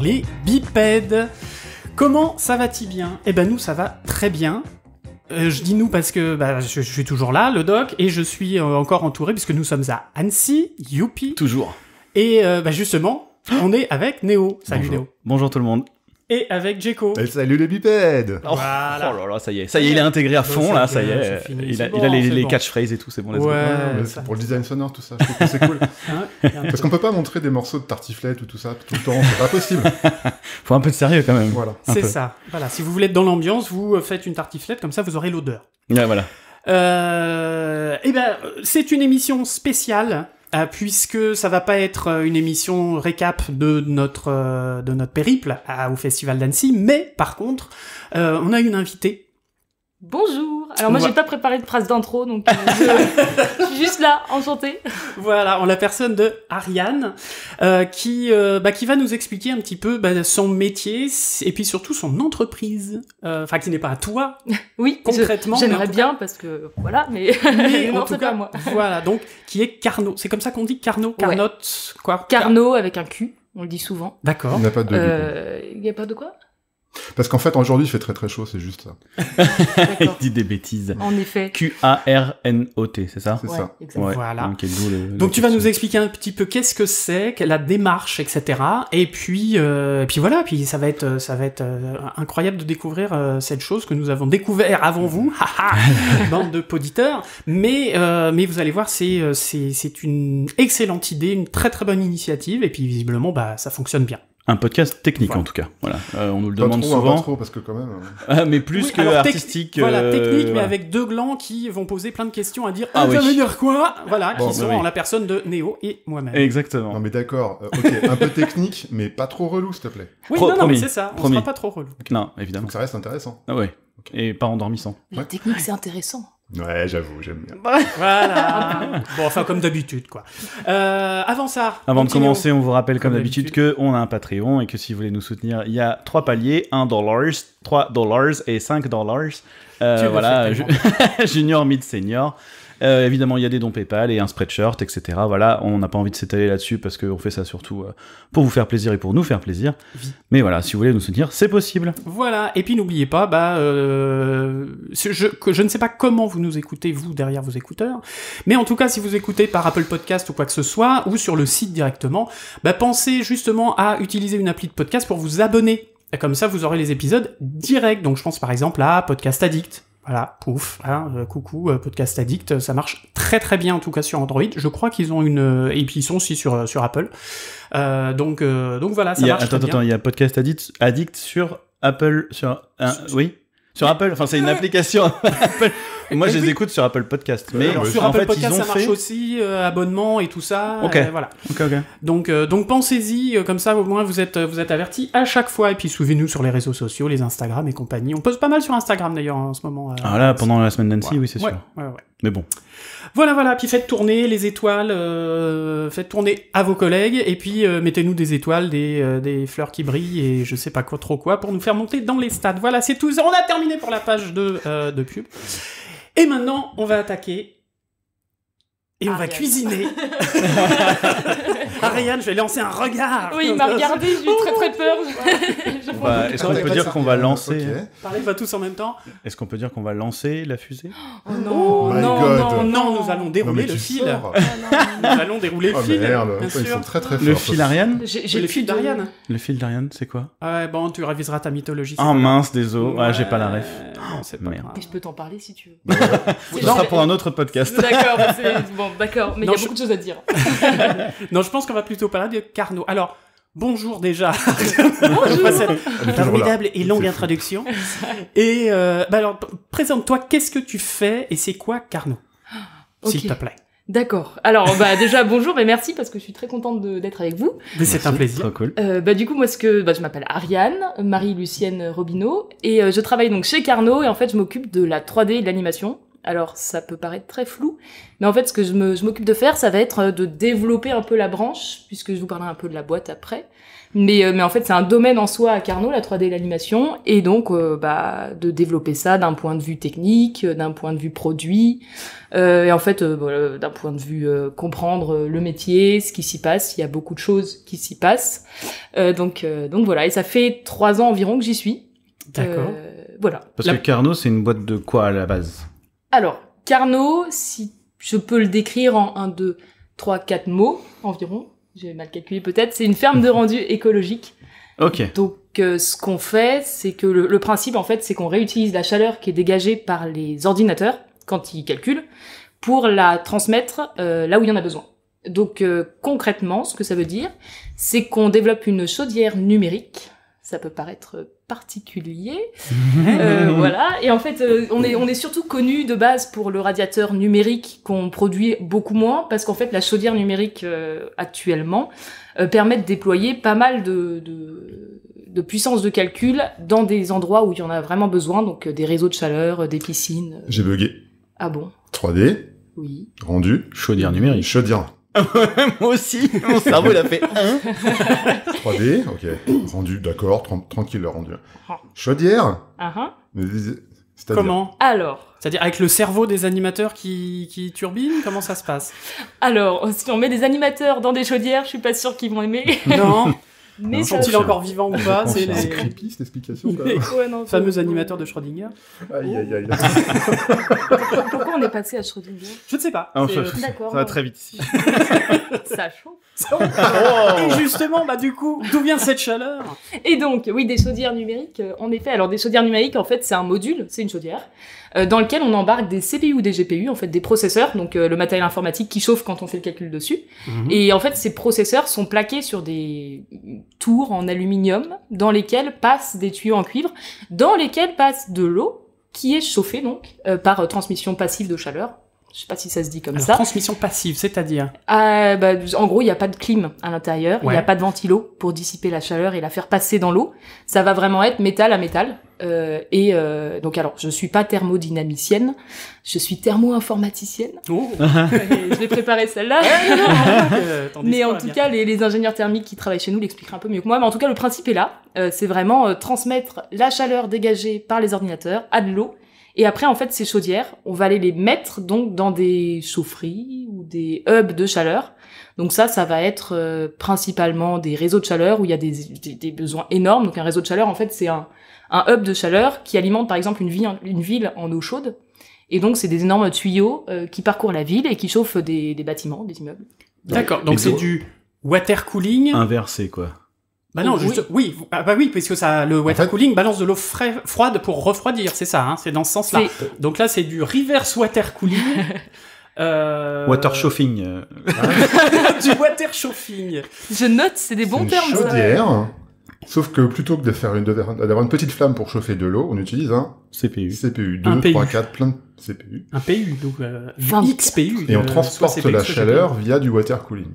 les bipèdes. Comment ça va-t-il bien Eh ben nous, ça va très bien. Euh, je dis nous parce que bah, je, suis toujours là, le doc, et je suis euh, encore entouré puisque nous sommes à Annecy, youpi. Toujours. Et euh, bah, justement, on est avec Néo. Salut Bonjour. Bonjour tout le monde et avec Jeko. Salut les bipèdes oh, voilà. Oh là là, ça y est, ça y est, il est intégré à oh, fond là, ça y est. il, a, les, les catchphrases et tout, c'est bon. ouais, ouais ah, c'est pour le design sonore tout ça, c'est cool. Hein, Parce qu'on peut pas montrer des morceaux de tartiflette ou tout ça tout le temps, c'est pas possible. Faut un peu de sérieux quand même. Voilà. C'est ça. Voilà, si vous voulez être dans l'ambiance, vous euh, faites une tartiflette comme ça, vous aurez l'odeur. Ouais, voilà. Euh, eh ben, c'est une émission spéciale euh, puisque ça va pas être euh, une émission récap de notre euh, de notre périple au festival d'Annecy, mais par contre, on a une invitée Bonjour. Alors moi j'ai pas préparé de phrase d'intro donc euh, je, suis juste là enchantée. Voilà, en la personne de Ariane euh, qui euh, bah, qui va nous expliquer un petit peu bah, son métier et puis surtout son entreprise. Enfin qui n'est pas à toi. oui, concrètement. J'aimerais bien parce que voilà, mais, non, en moi. voilà, donc qui est Carnot. C'est comme ça qu'on dit Carnot, Carnot quoi. Carnot avec un Q, on le dit souvent. D'accord. Il n'y a pas de. Il n'y a pas de quoi parce qu'en fait, aujourd'hui, il fait très très chaud, c'est juste ça. il dit des bêtises. En effet. Q-A-R-N-O-T, c'est ça C'est ça. Voilà. Donc, tu vas nous expliquer un petit peu qu'est-ce que c'est, la démarche, etc. Et puis, euh, et puis voilà, puis ça va être, euh, ça va être euh, incroyable de découvrir cette chose que nous avons découvert avant vous, bande de poditeurs. Mais, mais vous allez voir, c'est une excellente idée, une très très bonne initiative, et puis visiblement, bah, ça fonctionne bien un podcast technique en tout cas. Voilà, euh, on nous le demande souvent. parce que hein. ah, mais plus que artistique. Voilà, euh, technique, mais avec deux glands qui vont poser plein de questions à dire. Ah, ah oui. quoi Voilà, qui bah sont en la personne de Néo et moi-même. Exactement. Non mais d'accord. Euh, ok, un peu technique, mais pas trop relou, s'il te plaît. Oui, non, mais c'est ça. On sera pas trop relou. Non, évidemment. Donc ça reste intéressant. Ah ouais. Et pas endormissant. La technique, c'est intéressant. Ouais, j'avoue, j'aime bien. Voilà. bon, enfin, comme d'habitude, quoi. Euh, avant ça. Avant de commencer, on vous rappelle, comme, d'habitude d'habitude, qu'on a un Patreon et que si vous voulez nous soutenir, il y a trois paliers 1 dollars, 3 dollars et 5 dollars. Euh, voilà, Junior, mid, senior. Euh, évidemment, il y a des dons PayPal et un spreadshirt, etc. Voilà, on n'a pas envie de s'étaler là-dessus parce qu'on fait ça surtout euh, pour vous faire plaisir et pour nous faire plaisir. Mais voilà, si vous voulez nous soutenir, c'est possible. Voilà, et puis n'oubliez pas, bah, euh, je, ne sais pas comment vous nous écoutez, vous, derrière vos écouteurs, mais en tout cas, si vous écoutez par Apple Podcast ou quoi que ce soit, ou sur le site directement, bah, pensez justement à utiliser une appli de podcast pour vous abonner. Comme ça, vous aurez les épisodes directs. Donc, je pense par exemple à Podcast Addict, voilà, pouf, hein, euh, coucou, euh, Podcast Addict, ça marche très très bien en tout cas sur Android. Je crois qu'ils ont une. Euh, et puis ils sont aussi sur, sur Apple. donc, donc voilà, ça Attends, attends, il y a Podcast Addict, Addict sur Apple. sur oui sur Apple, enfin c'est une application Moi je les écoute sur Apple Podcast. Euh, mais sur Apple Podcast ça marche aussi, euh, abonnement et tout ça. Ok. Euh, voilà. Donc, donc pensez-y, comme ça au moins vous êtes, vous êtes avertis à chaque fois. Et puis suivez-nous sur les réseaux sociaux, les Instagram et compagnie. On pose pas mal sur Instagram d'ailleurs en ce moment. ah là, pendant la semaine d'Annecy, oui c'est sûr. Ouais, ouais, mais bon. Voilà, voilà, puis faites tourner les étoiles, euh, faites tourner à vos collègues, et puis euh, mettez-nous des étoiles, des, euh, des, fleurs qui brillent, et je sais pas quoi, trop quoi, pour nous faire monter dans les stades. Voilà, c'est tout. On a terminé pour la page de, de pub. Et maintenant, on va attaquer et on va cuisiner. Ariane, je vais lancer un regard. Oui, il m'a regardé, j'ai eu très très peur. Oh. Est-ce qu'on peut dire qu'on va lancer okay. Parlez pas tous en même temps. Est-ce qu'on peut dire qu'on va lancer la fusée oh, non, non, non, non, nous allons dérouler le fil. nous allons dérouler le fil. Merde. sont très, très forts, le fil Ariane J'ai le fil d'Ariane. Le fil d'Ariane, c'est quoi Bon, tu réviseras ta mythologie. oh mince, désolé, ah, j'ai pas la ref. c'est je peux t'en parler si tu veux. Bah Ce sera pour un autre podcast. D'accord, c'est bon d'accord, mais il y a beaucoup de choses à dire. non, je pense qu'on va plutôt parler de Carnot. Alors, bonjour déjà. bonjour. Pas cette formidable et longue introduction. et euh, bah alors, présente-toi, qu'est-ce que tu fais et c'est quoi Carnot S'il te plaît. D'accord. Alors bah, déjà bonjour et merci parce que je suis très contente d'être avec vous. c'est un plaisir. Trop cool. Euh, bah du coup moi ce que bah, je m'appelle Ariane Marie Lucienne Robineau et euh, je travaille donc chez Carnot et en fait je m'occupe de la 3D et de l'animation. Alors ça peut paraître très flou, mais en fait ce que je m'occupe de faire, ça va être euh, de développer un peu la branche, puisque je vous parlerai un peu de la boîte après. Mais, euh, en fait c'est un domaine en soi à Carnot, la 3D et l'animation, et donc euh, bah, de développer ça d'un point de vue technique, d'un point de vue produit, et en fait d'un point de vue comprendre le métier, ce qui s'y passe, il y a beaucoup de choses qui s'y passent. donc, donc voilà, et ça fait trois ans environ que j'y suis. D'accord. voilà. Parce que Carnot c'est une boîte de quoi à la base alors, Carnot, si je peux le décrire en un, 2, 3, 4 mots environ, j'ai mal calculé peut-être, c'est une ferme de rendu écologique. Ok. Donc, euh, ce qu'on fait, c'est que le, principe, en fait, c'est qu'on réutilise la chaleur qui est dégagée par les ordinateurs quand ils calculent pour la transmettre euh, là où il y en a besoin. Donc, euh, concrètement, ce que ça veut dire, c'est qu'on développe une chaudière numérique ça peut paraître particulier. Euh, voilà. Et en fait, euh, on, est, on est surtout connu de base pour le radiateur numérique qu'on produit beaucoup moins parce qu'en fait, la chaudière numérique euh, actuellement permet de déployer pas mal de, de, de, puissance de calcul dans des endroits où il y en a vraiment besoin, donc des réseaux de chaleur, des piscines. J'ai bugué. Ah bon 3D Oui. Rendu. Chaudière numérique. Chaudière. Moi aussi, mon cerveau il a fait 1. 3D, ok. Rendu, d'accord, tranquille le rendu. Ah. Chaudière ah, ah. Comment Alors. C'est-à-dire avec le cerveau des animateurs qui, qui turbine Comment ça se passe Alors, si on met des animateurs dans des chaudières, je suis pas sûr qu'ils vont aimer. Non Mais sont-ils encore vivants ou pas C'est les... creepy cette explication. Fameux animateur de Schrödinger. Aïe, aïe, aïe. Oh. Pourquoi on est passé à Schrödinger Je ne sais pas. Ah, euh, Ça va très vite ça chauffe. Oh. justement, bah, du coup, d'où vient cette chaleur Et donc, oui, des chaudières numériques, euh, en effet. Alors, des chaudières numériques, en fait, c'est un module, c'est une chaudière, euh, dans lequel on embarque des CPU ou des GPU, en fait, des processeurs, donc le matériel informatique qui chauffe quand on fait le calcul dessus. Mhm. Et en fait, ces processeurs sont plaqués sur des tours en aluminium dans lesquelles passent des tuyaux en cuivre, dans lesquels passe de l'eau qui est chauffée donc euh, par euh, transmission passive de chaleur je sais pas si ça se dit comme ça. Transmission passive, c'est-à-dire euh, bah, En gros, il n'y a pas de clim à l'intérieur, il n'y a pas de ventilo pour dissiper la chaleur et la faire passer dans l'eau. Ça va vraiment être métal à métal. Euh, et euh, donc alors, je suis pas thermodynamicienne, je suis thermo-informaticienne. Oh. je vais préparer celle-là. Eh, euh, mais en tout cas, les, les, ingénieurs thermiques qui travaillent chez nous l'expliqueront un peu mieux que moi. Mais en tout cas, le principe est là. Euh, c'est vraiment transmettre la chaleur dégagée par les ordinateurs à de l'eau et après, en fait, ces chaudières, on va aller les mettre donc dans des chaufferies ou des hubs de chaleur. Donc ça, ça va être euh, principalement des réseaux de chaleur où il y a des, des, besoins énormes. Donc un réseau de chaleur, en fait, c'est un, un, hub de chaleur qui alimente par exemple une ville, une ville en eau chaude. Et donc c'est des énormes tuyaux euh, qui parcourent la ville et qui chauffent des, des bâtiments, des immeubles. D'accord. Donc c'est du water cooling inversé quoi. Bah non, oui. Juste, oui, ah bah oui, ça, le water cooling balance de l'eau froide pour refroidir, c'est ça, hein, c'est dans ce sens-là. Donc là, c'est du reverse water cooling. Euh, water chauffing. du water chauffing. Je note, c'est des bons une termes. Chaudière, Sauf que plutôt que de faire une, d'avoir une petite flamme pour chauffer de l'eau, on utilise un CPU. CPU 2, 3, 4, plein de CPU. Un PU, donc euh, XPU. Et on euh, transporte la chaleur via du water cooling.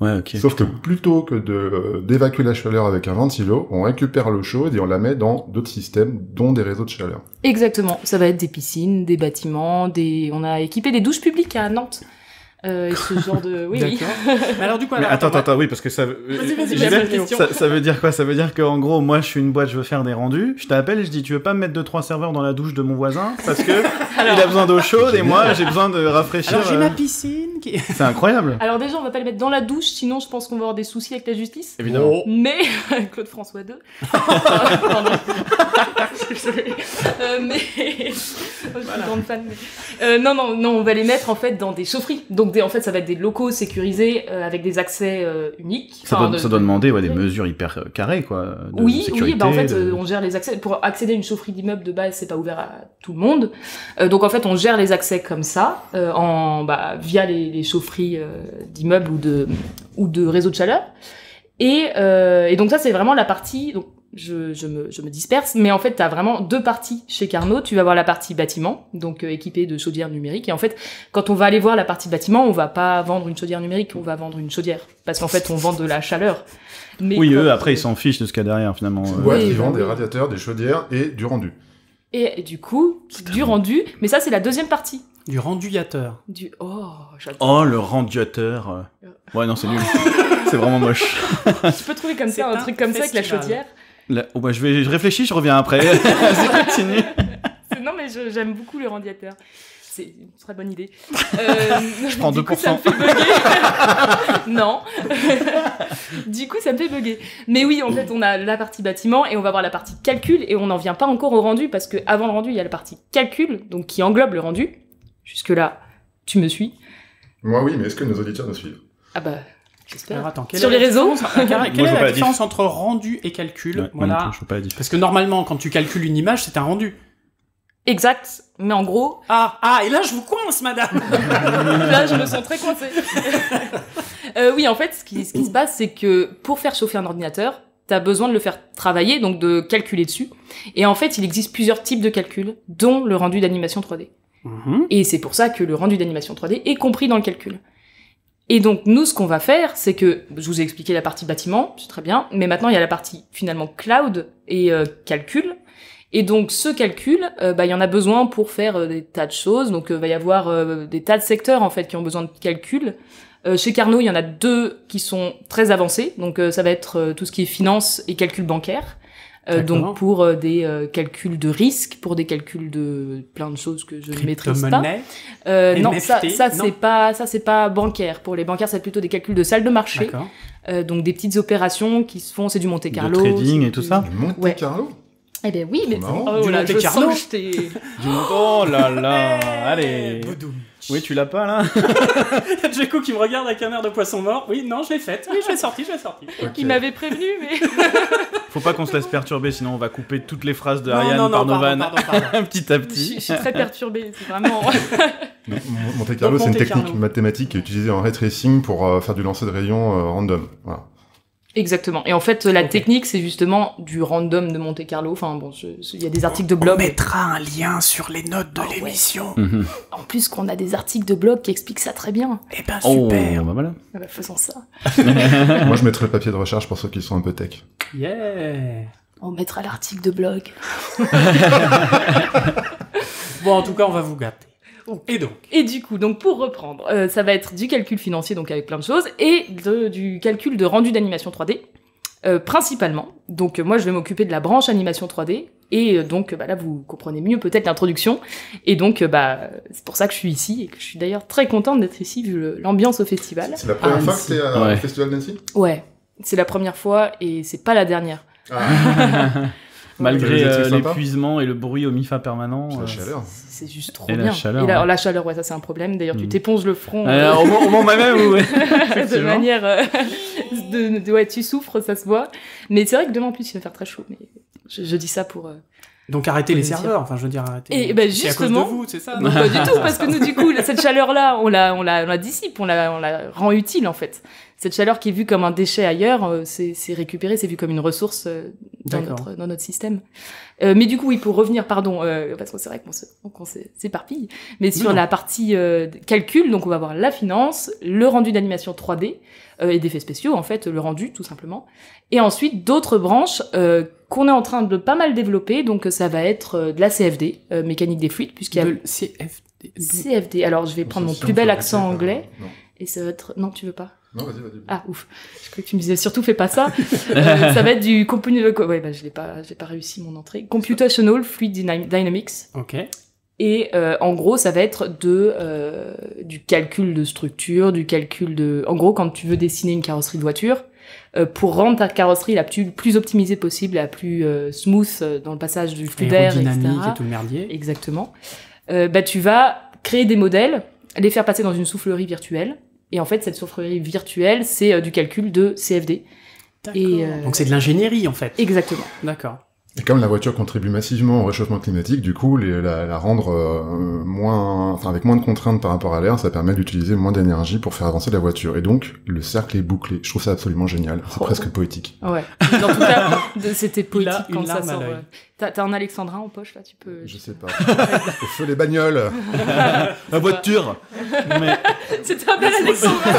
Ouais, Sauf que plutôt que de euh, d'évacuer la chaleur avec un ventilo, on récupère l'eau chaude et on la met dans d'autres systèmes, dont des réseaux de chaleur. Exactement. Ça va être des piscines, des bâtiments, des. On a équipé des douches publiques à Nantes. Euh, ce genre de oui. oui. alors du coup, alors, attends, attends, attends, oui, parce que ça. ça, veut dire quoi Ça veut dire qu'en gros, moi, je suis une boîte, je veux faire des rendus. Je t'appelle, je dis, tu veux pas me mettre deux trois serveurs dans la douche de mon voisin parce que il a besoin d'eau chaude et moi, j'ai besoin de rafraîchir. j'ai euh, ma piscine. C'est incroyable. Alors déjà, on va pas les mettre dans la douche, sinon je pense qu'on va avoir des soucis avec la justice. Évidemment. Oh. Mais Claude François II. mais je suis euh, grande fan. non, non, non, on va les mettre en fait dans des chaufferies. Donc donc en fait, ça va être des locaux sécurisés euh, avec des accès euh, uniques. Ça, doit, demander ouais, des mesures hyper euh, carrées, quoi. oui, oui. Bah, en fait, on gère les accès. Pour accéder à une chaufferie d'immeuble de base, c'est pas ouvert à tout le monde. donc en fait, on gère les accès comme ça, en bah, via les, chaufferies d'immeubles ou de ou de réseaux de chaleur. Et, donc ça, c'est vraiment la partie. Donc je, me, disperse, mais en fait, tu as vraiment deux parties chez Carnot. Tu vas voir la partie bâtiment, donc euh, équipée de chaudières numériques. Et en fait, quand on va aller voir la partie bâtiment, on va pas vendre une chaudière numérique, on va vendre une chaudière. Parce qu'en fait, on vend de la chaleur. oui, eux, après, ils s'en fichent de ce qu'il y a derrière, finalement. Ouais, euh, ils vendent des radiateurs, des chaudières et du rendu. Et, du coup, du rendu, mais ça, c'est la deuxième partie. Du renduateur. Du... Oh, Oh, le renduateur. Euh. Ouais, non, c'est nul. c'est vraiment moche. tu peux trouver comme ça un, truc comme ça avec la chaudière. Oh, bah, je vais je réfléchis, je reviens après. non, mais j'aime beaucoup le rendiateur C'est une très bonne idée. Euh, je prends 2%. ça fait bugger. non. du coup, ça me fait bugger. Mais oui, en fait, on a la partie bâtiment et on va voir la partie calcul et on n'en vient pas encore au rendu parce qu'avant le rendu, il y a la partie calcul, donc qui englobe le rendu. Jusque-là, tu me suis Moi, oui, mais est-ce que nos auditeurs nous suivent Ah bah. J'espère. Sur les réseaux Quelle est la différence entre rendu et calcul Parce que normalement, quand tu calcules une image, c'est un rendu. Exact, mais en gros. Ah, ah, et là je vous coince, madame Là je me sens très coincée. Euh, oui, en fait, ce qui, ce qui se passe, c'est que pour faire chauffer un ordinateur, t'as besoin de le faire travailler, donc de calculer dessus. Et en fait, il existe plusieurs types de calculs, dont le rendu d'animation 3D. Mm-hmm. Et c'est pour ça que le rendu d'animation 3D est compris dans le calcul. Et donc nous, ce qu'on va faire, c'est que je vous ai expliqué la partie bâtiment, c'est très bien, mais maintenant il y a la partie finalement cloud et euh, calcul. Et donc ce calcul, euh, bah, il y en a besoin pour faire euh, des tas de choses. Donc il va y avoir des tas de secteurs en fait qui ont besoin de calcul. chez Carnot, il y en a deux qui sont très avancés. Donc ça va être tout ce qui est finance et calcul bancaire. Euh, donc pour euh, des euh, calculs de risque, pour des calculs de plein de choses que je ne maîtrise pas. non, ça, ça c'est pas ça c'est pas bancaire. Pour les bancaires, c'est plutôt des calculs de salle de marché. donc des petites opérations qui se font, c'est du Monte Carlo, trading et tout ça. Du Monte Carlo. Eh bien oui, mais oh là, je oh là là, allez. Oui, tu l'as pas là Il y qui me regarde avec un air de poisson mort. Oui, non, je l'ai faite. Oui, je l'ai sortie, je l'ai sortie. Il m'avait prévenu, mais. Faut pas qu'on se laisse perturber, sinon on va couper toutes les phrases de Ariane non, pardon, petit à petit. Je, suis très perturbée, c'est vraiment. Monte Carlo, c'est une technique mathématique utilisée en ray pour euh, faire du lancer de rayon euh, random. Voilà. Exactement. Et en fait, la technique, c'est justement du random de Monte Carlo. Enfin, bon, il y a des articles de blog. On mettra un lien sur les notes de ah l'émission. Mhm. En plus, qu'on a des articles de blog qui expliquent ça très bien. Eh ben, super. Oh, bah voilà. Ah bah, faisons ça. Moi, je mettrai le papier de recherche pour ceux qui sont un peu tech. Yeah. On mettra l'article de blog. bon, en tout cas, on va vous gâter. Et donc Et du coup, donc pour reprendre, euh, ça va être du calcul financier, donc avec plein de choses, et de, du calcul de rendu d'animation 3D, euh, principalement. Donc euh, moi, je vais m'occuper de la branche animation 3D, et donc bah, là, vous comprenez mieux peut-être l'introduction. Et donc, bah, c'est pour ça que je suis ici, et que je suis d'ailleurs très contente d'être ici, vu l'ambiance au festival. C'est la première ah, fois que t'es à festival d'Annecy Ouais, c'est la première fois, et c'est pas la dernière. Ah. malgré euh, l'épuisement et le bruit au MIFA permanent. Euh, c'est juste trop bien. La chaleur, et la, ouais. chaleur, ouais, ça c'est un problème. D'ailleurs, tu mm. t'éponges le front. Euh, au moment bah, même, ouais. de manière, de, ouais, tu souffres, ça se voit. Mais c'est vrai que demain en plus il va faire très chaud. Mais je, dis ça pour. Donc arrêter les serveurs, enfin je veux dire arrêter. Et ben bah, justement, à cause de vous, c'est ça Pas du tout, parce que nous du coup cette chaleur là, on la, on la, on la dissipe, on la, on la rend utile en fait cette chaleur qui est vue comme un déchet ailleurs, euh, c'est récupéré, c'est vu comme une ressource euh, dans notre, dans notre système. Euh, mais du coup, oui, pour revenir, pardon, euh, parce que c'est vrai qu'on s'éparpille, mais sur la partie calcul, donc on va avoir la finance, le rendu d'animation 3D et d'effets spéciaux, en fait, le rendu tout simplement, et ensuite d'autres branches qu'on est en train de pas mal développer, donc ça va être de la CFD, mécanique des fluides, puisqu'il y a... CFD. CFD, alors je vais prendre mon plus bel accent anglais, et ça va être... Non, tu veux pas ah, ouf. Je croyais que tu me disais, surtout fais pas ça. Euh, ça va être du... Ouais, bah, je l'ai pas, réussi mon entrée. Computational Fluid Dynamics. Ok. Et euh, en gros, ça va être de euh, du calcul de structure, du calcul de. En gros, quand tu veux dessiner une carrosserie de voiture, pour rendre ta carrosserie la plus, optimisée possible, la plus smooth dans le passage du flux d'air, et tout le merdier. Exactement. bah, tu vas créer des modèles, les faire passer dans une soufflerie virtuelle, et en fait, cette souffrerie virtuelle, c'est euh, du calcul de CFD. Et, euh, Donc c'est de l'ingénierie en fait. Exactement. D'accord. Et comme la voiture contribue massivement au réchauffement climatique, du coup, la, rendre euh, moins, enfin avec moins de contraintes par rapport à l'air, ça permet d'utiliser moins d'énergie pour faire avancer la voiture. Et donc, le cercle est bouclé. Je trouve ça absolument génial. C'est oh. presque poétique. Ouais. En tout cas, c'était poétique quand ça sort. T'as un alexandrin en poche là, tu peux. Je sais pas. Je feu les bagnoles. la voiture. Mais... C'était un bel alexandrin.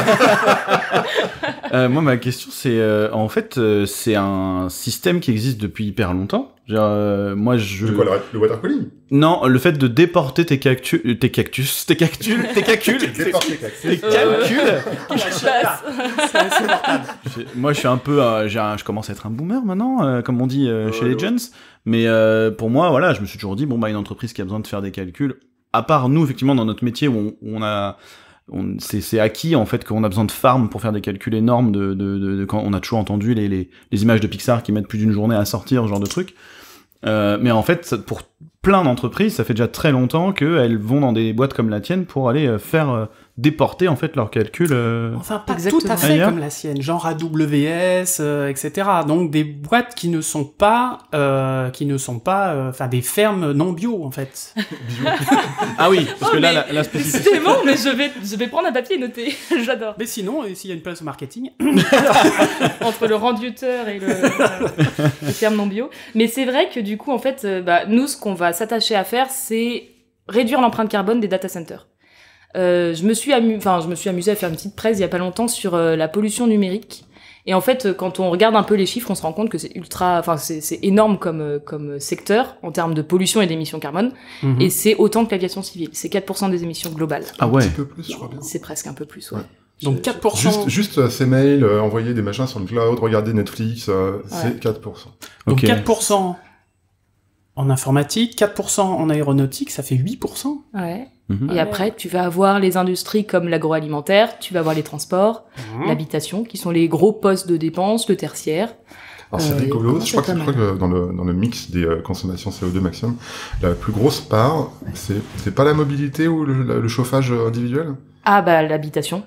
Euh, moi, ma question, c'est euh, en fait, euh, c'est un système qui existe depuis hyper longtemps. Genre, moi, je. De quoi le, le watercooling Non, le fait de déporter tes cactus, tes cactus, tes cactus, tes calculs, tes calculs. Moi, je suis un peu, un, je commence à être un boomer maintenant, comme on dit chez les Legends. Mais euh, pour moi, voilà, je me suis toujours dit, bon, bah, une entreprise qui a besoin de faire des calculs, à part nous, effectivement, dans notre métier on, a c'est acquis en fait qu'on a besoin de farm pour faire des calculs énormes de, quand on a toujours entendu les, images de Pixar qui mettent plus d'une journée à sortir, ce genre de truc. Euh, mais en fait, pour plein d'entreprises, ça fait déjà très longtemps qu'elles vont dans des boîtes comme la tienne pour aller euh, faire déporter en fait leurs calculs. Euh, enfin, pas tout à fait comme la sienne, genre AWS, etc. Euh, Donc des boîtes qui ne sont pas, euh, qui ne sont pas, euh, enfin des fermes non bio en fait. ah oui, parce que là la, spécificité. mais je vais, je vais prendre un papier et noter. J'adore. Mais sinon, s'il y a une place au marketing entre le renduteur et le, les fermes non bio. Mais c'est vrai que du coup, en fait, bah, nous, ce qu'on va s'attacher à faire, c'est réduire l'empreinte carbone des data centers. Euh, je me suis enfin je me suis amusée à faire une petite presse il n'y a pas longtemps sur euh, la pollution numérique. Et en fait, quand on regarde un peu les chiffres, on se rend compte que c'est ultra, enfin c'est énorme comme euh, comme secteur en termes de pollution et d'émissions carbone, mhm. et c'est autant que l'aviation civile. C'est 4% des émissions globales. Ah ouais. Un peu plus, je crois bien. C'est presque un peu plus, ouais. Donc 4%. Juste, ces mails, envoyer des machins sur le cloud, regarder Netflix, c'est 4%. Donc 4% en informatique, 4% en aéronautique, ça fait 8%. Mhm. Et après, tu vas avoir les industries comme l'agroalimentaire, tu vas avoir les transports, mhm. l'habitation, qui sont les gros postes de dépenses, le tertiaire. Alors c'est euh, rigolo, je crois, que, que, dans, le, mix des euh, consommations CO2 maximum, la plus grosse part, c'est pas la mobilité ou le chauffage euh, individuel ah bah l'habitation,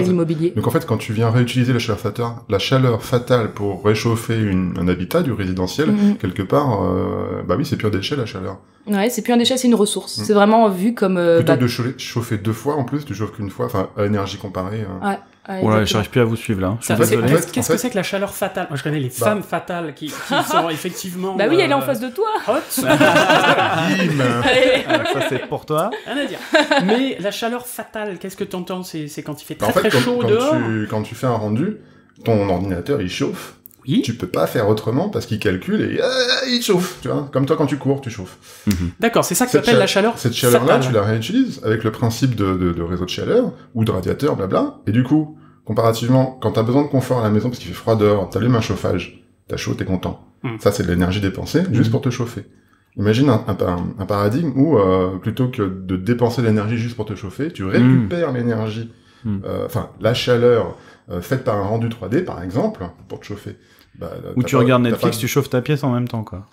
l'immobilier. Donc en fait, quand tu viens réutiliser la chaleur fatale, la chaleur fatale pour réchauffer une, un habitat du résidentiel, mhm. quelque part, euh, bah oui, c'est plus un déchet la chaleur. Ouais, c'est plus un déchet, c'est une ressource. Mhm. C'est vraiment vu comme. Euh, Plutôt bah... de chauffer deux fois en plus, tu chauffes qu'une fois, enfin à énergie comparée. Hein. Ouais. Ouais, oh là, j'arrive plus à vous suivre là. Qu'est-ce hein. Qu'est-ce que c'est que la chaleur fatale Moi, je connais les bah. femmes fatales qui, sont effectivement. Bah oui, elle est en euh, face de toi. Hot. Ça c'est pour toi. Rien à dire. Mais la chaleur fatale, qu'est-ce que tu entends C'est quand il fait bah, très très chaud dehors tu, Quand tu fais un rendu, ton ordinateur il chauffe. Oui. Tu peux pas faire autrement parce qu'il calcule et euh, il chauffe, Comme toi quand tu cours, tu chauffes. Mhm. D'accord, c'est ça que s'appelle la chaleur. Cette chaleur-là, tu la réutilises avec le principe de, réseau de chaleur ou de radiateur, blabla. Et du coup, comparativement, quand t'as besoin de confort à la maison parce qu'il fait froid dehors, allumes un chauffage, t'as chaud, es content. Hmm. Ça, c'est de l'énergie dépensée juste hmm. pour te chauffer. Imagine un, paradigme où euh, plutôt que de dépenser de l'énergie juste pour te chauffer, tu hmm. récupères l'énergie, hmm. euh, enfin la chaleur euh, faite par un rendu 3D par exemple pour te chauffer. Bah, Ou tu regardes Netflix, tu chauffes ta pièce en même temps quoi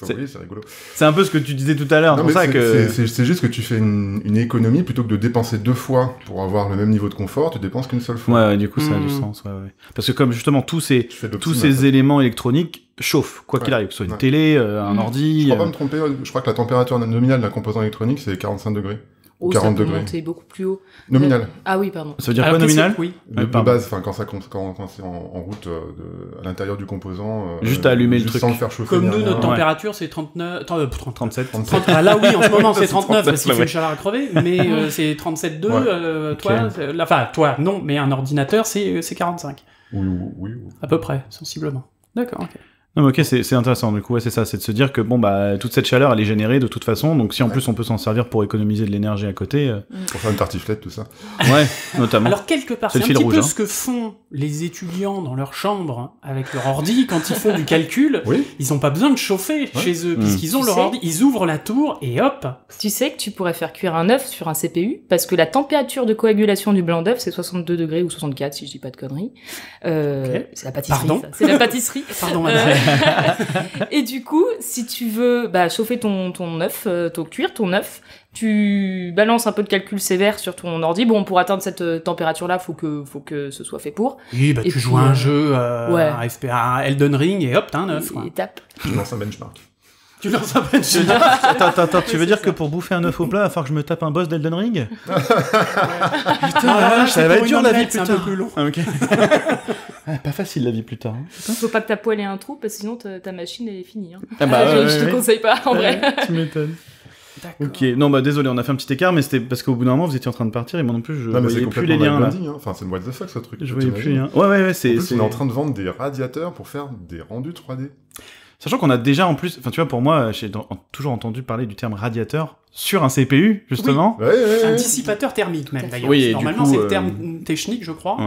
c'est un peu ce que tu disais tout à l'heure. C'est que c'est juste que tu fais une, économie plutôt que de dépenser deux fois pour avoir le même niveau de confort, tu dépenses qu'une seule fois. Ouais, du coup, ça a du hmm. sens. Ouais, ouais. Parce que comme justement tous ces tous ces éléments électroniques chauffent quoi qu'il arrive, que ce soit une télé, euh, un hmm. ordi. Je crois pas euh, me tromper, je crois que la température nominale d'un composant électronique, c'est 45 degrés. 40 ça peut degrés. beaucoup plus haut. Nominal. Euh, ah oui, pardon. Ça veut dire quoi nominal Oui. De, base, enfin quand quand, quand c'est en, route euh, à l'intérieur du composant. Euh, juste à allumer le truc. faire chauffer. Comme nous, notre température c'est 39, 37. 37. Ah, là oui, en ce moment c'est 39 parce qu'il fait une chaleur à crever, mais c'est 37,2. toi, enfin toi, non, mais un ordinateur c'est 45. Oui, oui, oui, À peu près, sensiblement. D'accord. ok. Non, ok, c'est intéressant. Du coup, ouais, c'est ça, c'est de se dire que bon, bah, toute cette chaleur, elle est générée de toute façon. Donc, si en plus on peut s'en servir pour économiser de l'énergie à côté, euh. mm. pour faire une tartiflette, tout ça. ouais, notamment. Alors quelque part, c'est un petit peu hein. ce que font les étudiants dans leur chambre hein, avec leur ordi quand ils font du calcul. Oui. Ils ont pas besoin de chauffer chez eux mm. puisqu'ils ont leur ordi. Ils ouvrent la tour et hop. Tu sais que tu pourrais faire cuire un œuf sur un CPU parce que la température de coagulation du blanc d'œuf c'est 62 degrés ou 64 si je dis pas de conneries. Euh, C'est la pâtisserie. C'est la pâtisserie. Pardon. et du coup, si tu veux bah, chauffer ton, ton œuf, euh, ton cuir, ton œuf, tu balances un peu de calcul sévère sur ton ordi. Bon, pour atteindre cette euh, température-là, faut que, faut que ce soit fait pour. Oui, bah, tu joues un euh, jeu, euh, un, Elden Ring, et hop, t'as un œuf. Et tape. Tu lances un benchmark. Tu lances un benchmark. attends, attends, tu veux dire que pour bouffer un œuf au plat, il va falloir que je me tape un boss d'Elden Ring Putain, ah, ça va être dur la vie, putain. Un peu plus long. Ah, ah, pas facile la vie plus tard. Hein. Faut pas que ta poêle ait un trou parce que sinon ta machine elle est finie. Hein. Ah bah, je, te conseille pas en vrai. tu m'étonnes. Ok, non bah désolé, on a fait un petit écart, mais c'était parce qu'au bout d'un moment vous étiez en train de partir et moi non plus je non, voyais plus les liens là. Hein. Enfin c'est what the fuck ce truc. Je voyais plus rien. Ouais ouais ouais c'est. On est en train de vendre des radiateurs pour faire des rendus 3D. Sachant qu'on a déjà en plus, enfin tu vois, pour moi, j'ai toujours entendu parler du terme radiateur sur un CPU, justement. Oui. Un dissipateur thermique, même d'ailleurs. Oui, Normalement, c'est le terme euh, technique, je crois.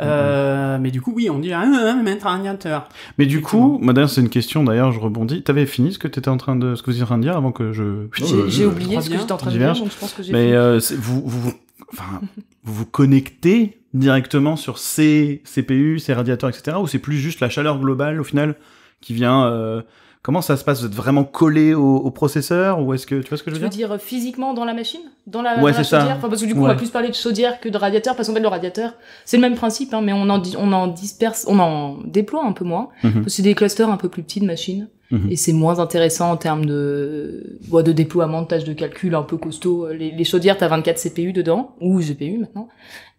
Euh, mais du coup, oui, on dit un, ah, ah, ah, un radiateur. Mais du coup, bah, d'ailleurs, c'est une question, d'ailleurs, je rebondis. T'avais fini ce que, tu étais en train de, ce que vous étiez en train de dire avant que je. J'ai oh, euh, oublié ce que j'étais en train de dire, donc je pense que j'ai. Mais vous, vous, enfin, vous vous connectez directement sur ces CPU, ces radiateurs, etc. Ou c'est plus juste la chaleur globale, au final qui vient euh, Comment ça se passe Vous êtes vraiment collé au, processeur ou est-ce que tu vois ce que je veux dire veux dire euh, physiquement dans la machine, dans la, chaudière. parce que du coup, on va plus parler de chaudière que de radiateur, parce qu'en fait, le radiateur, c'est le même principe, hein, mais on en, on en disperse, on en déploie un peu moins. Mhm. C'est des clusters un peu plus petits de machines, mhm. et c'est moins intéressant en termes de, de déploiement, de tâches de calcul un peu costaud. Les, les chaudières, t'as 24 CPU dedans ou GPU maintenant,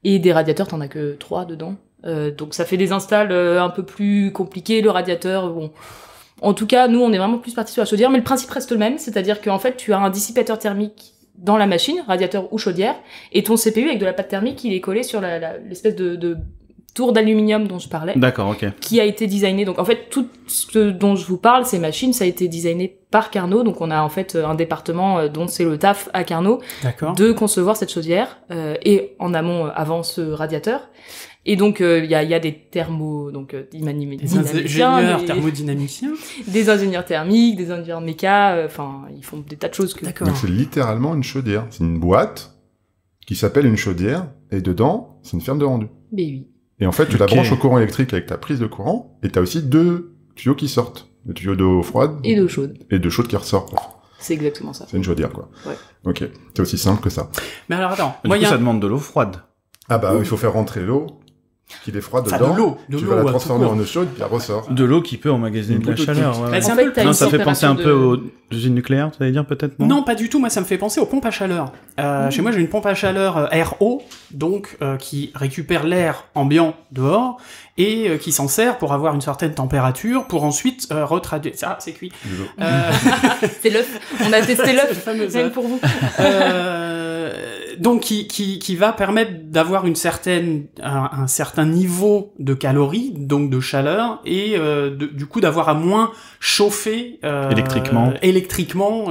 et des radiateurs, t'en as que 3 dedans. Euh, donc ça fait des installs euh, un peu plus compliqués, le radiateur, bon. En tout cas, nous, on est vraiment plus parti sur la chaudière, mais le principe reste le même, c'est-à-dire qu'en fait, tu as un dissipateur thermique dans la machine, radiateur ou chaudière, et ton CPU avec de la pâte thermique, il est collé sur l'espèce de, de tour d'aluminium dont je parlais. D'accord, ok. Qui a été designé. Donc en fait, tout ce dont je vous parle, ces machines, ça a été designé par Carnot. Donc on a en fait un département euh, dont c'est le taf à Carnot de concevoir cette chaudière et en amont avant ce radiateur. Et donc, euh, il y, a, des thermo, donc euh, des ingénieurs thermodynamiciens, des ingénieurs thermiques, des ingénieurs méca. Euh, enfin, ils font des tas de choses. Que... D'accord. Donc c'est littéralement une chaudière. C'est une boîte qui s'appelle une chaudière et dedans, c'est une ferme de rendu. Mais oui. Et en fait, tu la branches au courant électrique avec ta prise de courant et tu as aussi deux tuyaux qui sortent, le tuyau d'eau froide et d'eau chaude et d'eau chaude qui ressort. C'est exactement ça. C'est une chaudière, quoi. Ouais. Ok. C'est aussi simple que ça. Mais alors attends. Du ça demande de l'eau froide. Ah bah, il faut faire rentrer l'eau qu'il est froid dedans, de l'eau, tu vas la transformer en eau chaude, puis elle ressort. De l'eau qui peut emmagasiner de la chaleur. ça fait penser un peu aux usines nucléaires, tu allais dire peut-être non, pas du tout. Moi, ça me fait penser aux pompes à chaleur. Euh, mm. Chez moi, j'ai une pompe à chaleur euh, RO, donc euh, qui récupère l'air ambiant dehors et euh, qui s'en sert pour avoir une certaine température pour ensuite euh, ça c'est cuit. Euh, c'est l'œuf. On a testé l'œuf, même pour vous. Euh, donc, qui, qui, qui va permettre d'avoir une certaine, un, certain niveau de calories, donc de chaleur, et du coup d'avoir à moins chauffer électriquement, électriquement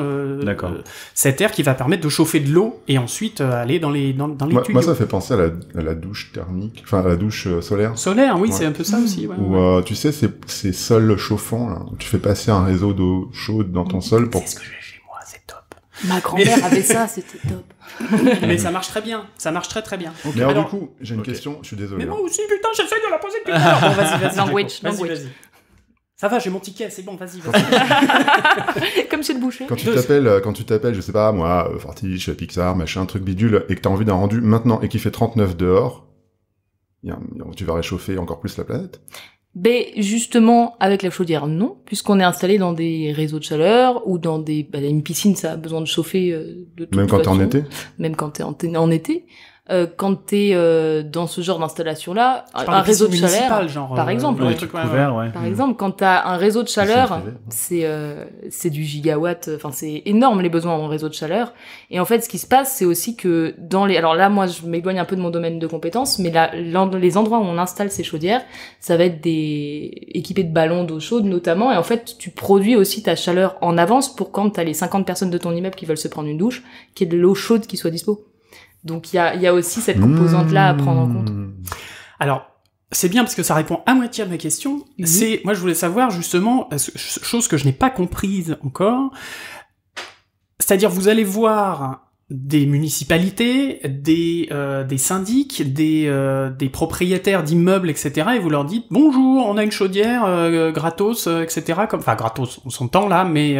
cet air qui va permettre de chauffer de l'eau et ensuite aller dans les dans, les Moi, ça fait penser à la, douche thermique, enfin à la douche solaire. Solaire, oui, c'est un peu ça aussi. Ouais, euh, tu sais, c'est c'est sol chauffant. Tu fais passer un réseau d'eau chaude dans ton sol pour. ce que j'ai chez moi, c'est top. Ma grand-mère avait ça, c'était top. Mais ça marche très bien, ça marche très très bien. Mais alors, du coup, j'ai une question. Je suis désolé. Mais moi hein. aussi, putain, j'essaie de la poser depuis tout à vas-y, vas-y. Ça va, j'ai mon ticket, c'est bon, vas-y. Vas Comme c'est le boucher. Quand tu t'appelles, euh, quand tu t'appelles, je sais pas, moi, euh, Fortiche, Pixar, machin, truc bidule, et que t'as envie d'un rendu maintenant et qu'il fait 39 dehors, tu vas réchauffer encore plus la planète. Ben justement, avec la chaudière, non, puisqu'on est installé dans des réseaux de chaleur ou dans des ben, une piscine, ça a besoin de chauffer euh, de toute Même quand t'es en été. Même quand t'es en été. Euh, quand t'es euh, dans ce genre d'installation là, un, réseau de chaleur, par euh, exemple, par mm. exemple, quand t'as un réseau de chaleur, c'est c'est du gigawatt, enfin c'est énorme les besoins en réseau de chaleur. Et en fait, ce qui se passe, c'est aussi que dans les, alors là, moi, je m'éloigne un peu de mon domaine de compétences, mais là, les endroits où on installe ces chaudières, ça va être des équipés de ballons d'eau chaude notamment, et en fait, tu produis aussi ta chaleur en avance pour quand t'as les 50 personnes de ton immeuble qui veulent se prendre une douche, qu'il y ait de l'eau chaude qui soit dispo. Donc il y a, aussi cette composante-là à prendre en compte. Hmm. Alors, c'est bien parce que ça répond à moitié à ma question. C'est, moi, je voulais savoir justement, chose que je n'ai pas comprise encore. C'est-à-dire, vous allez voir des municipalités, des, euh, des syndics, des, euh, des propriétaires d'immeubles, etc. Et vous leur dites bonjour, on a une chaudière euh, gratos, euh, etc. Comme, enfin gratos, on s'entend là, mais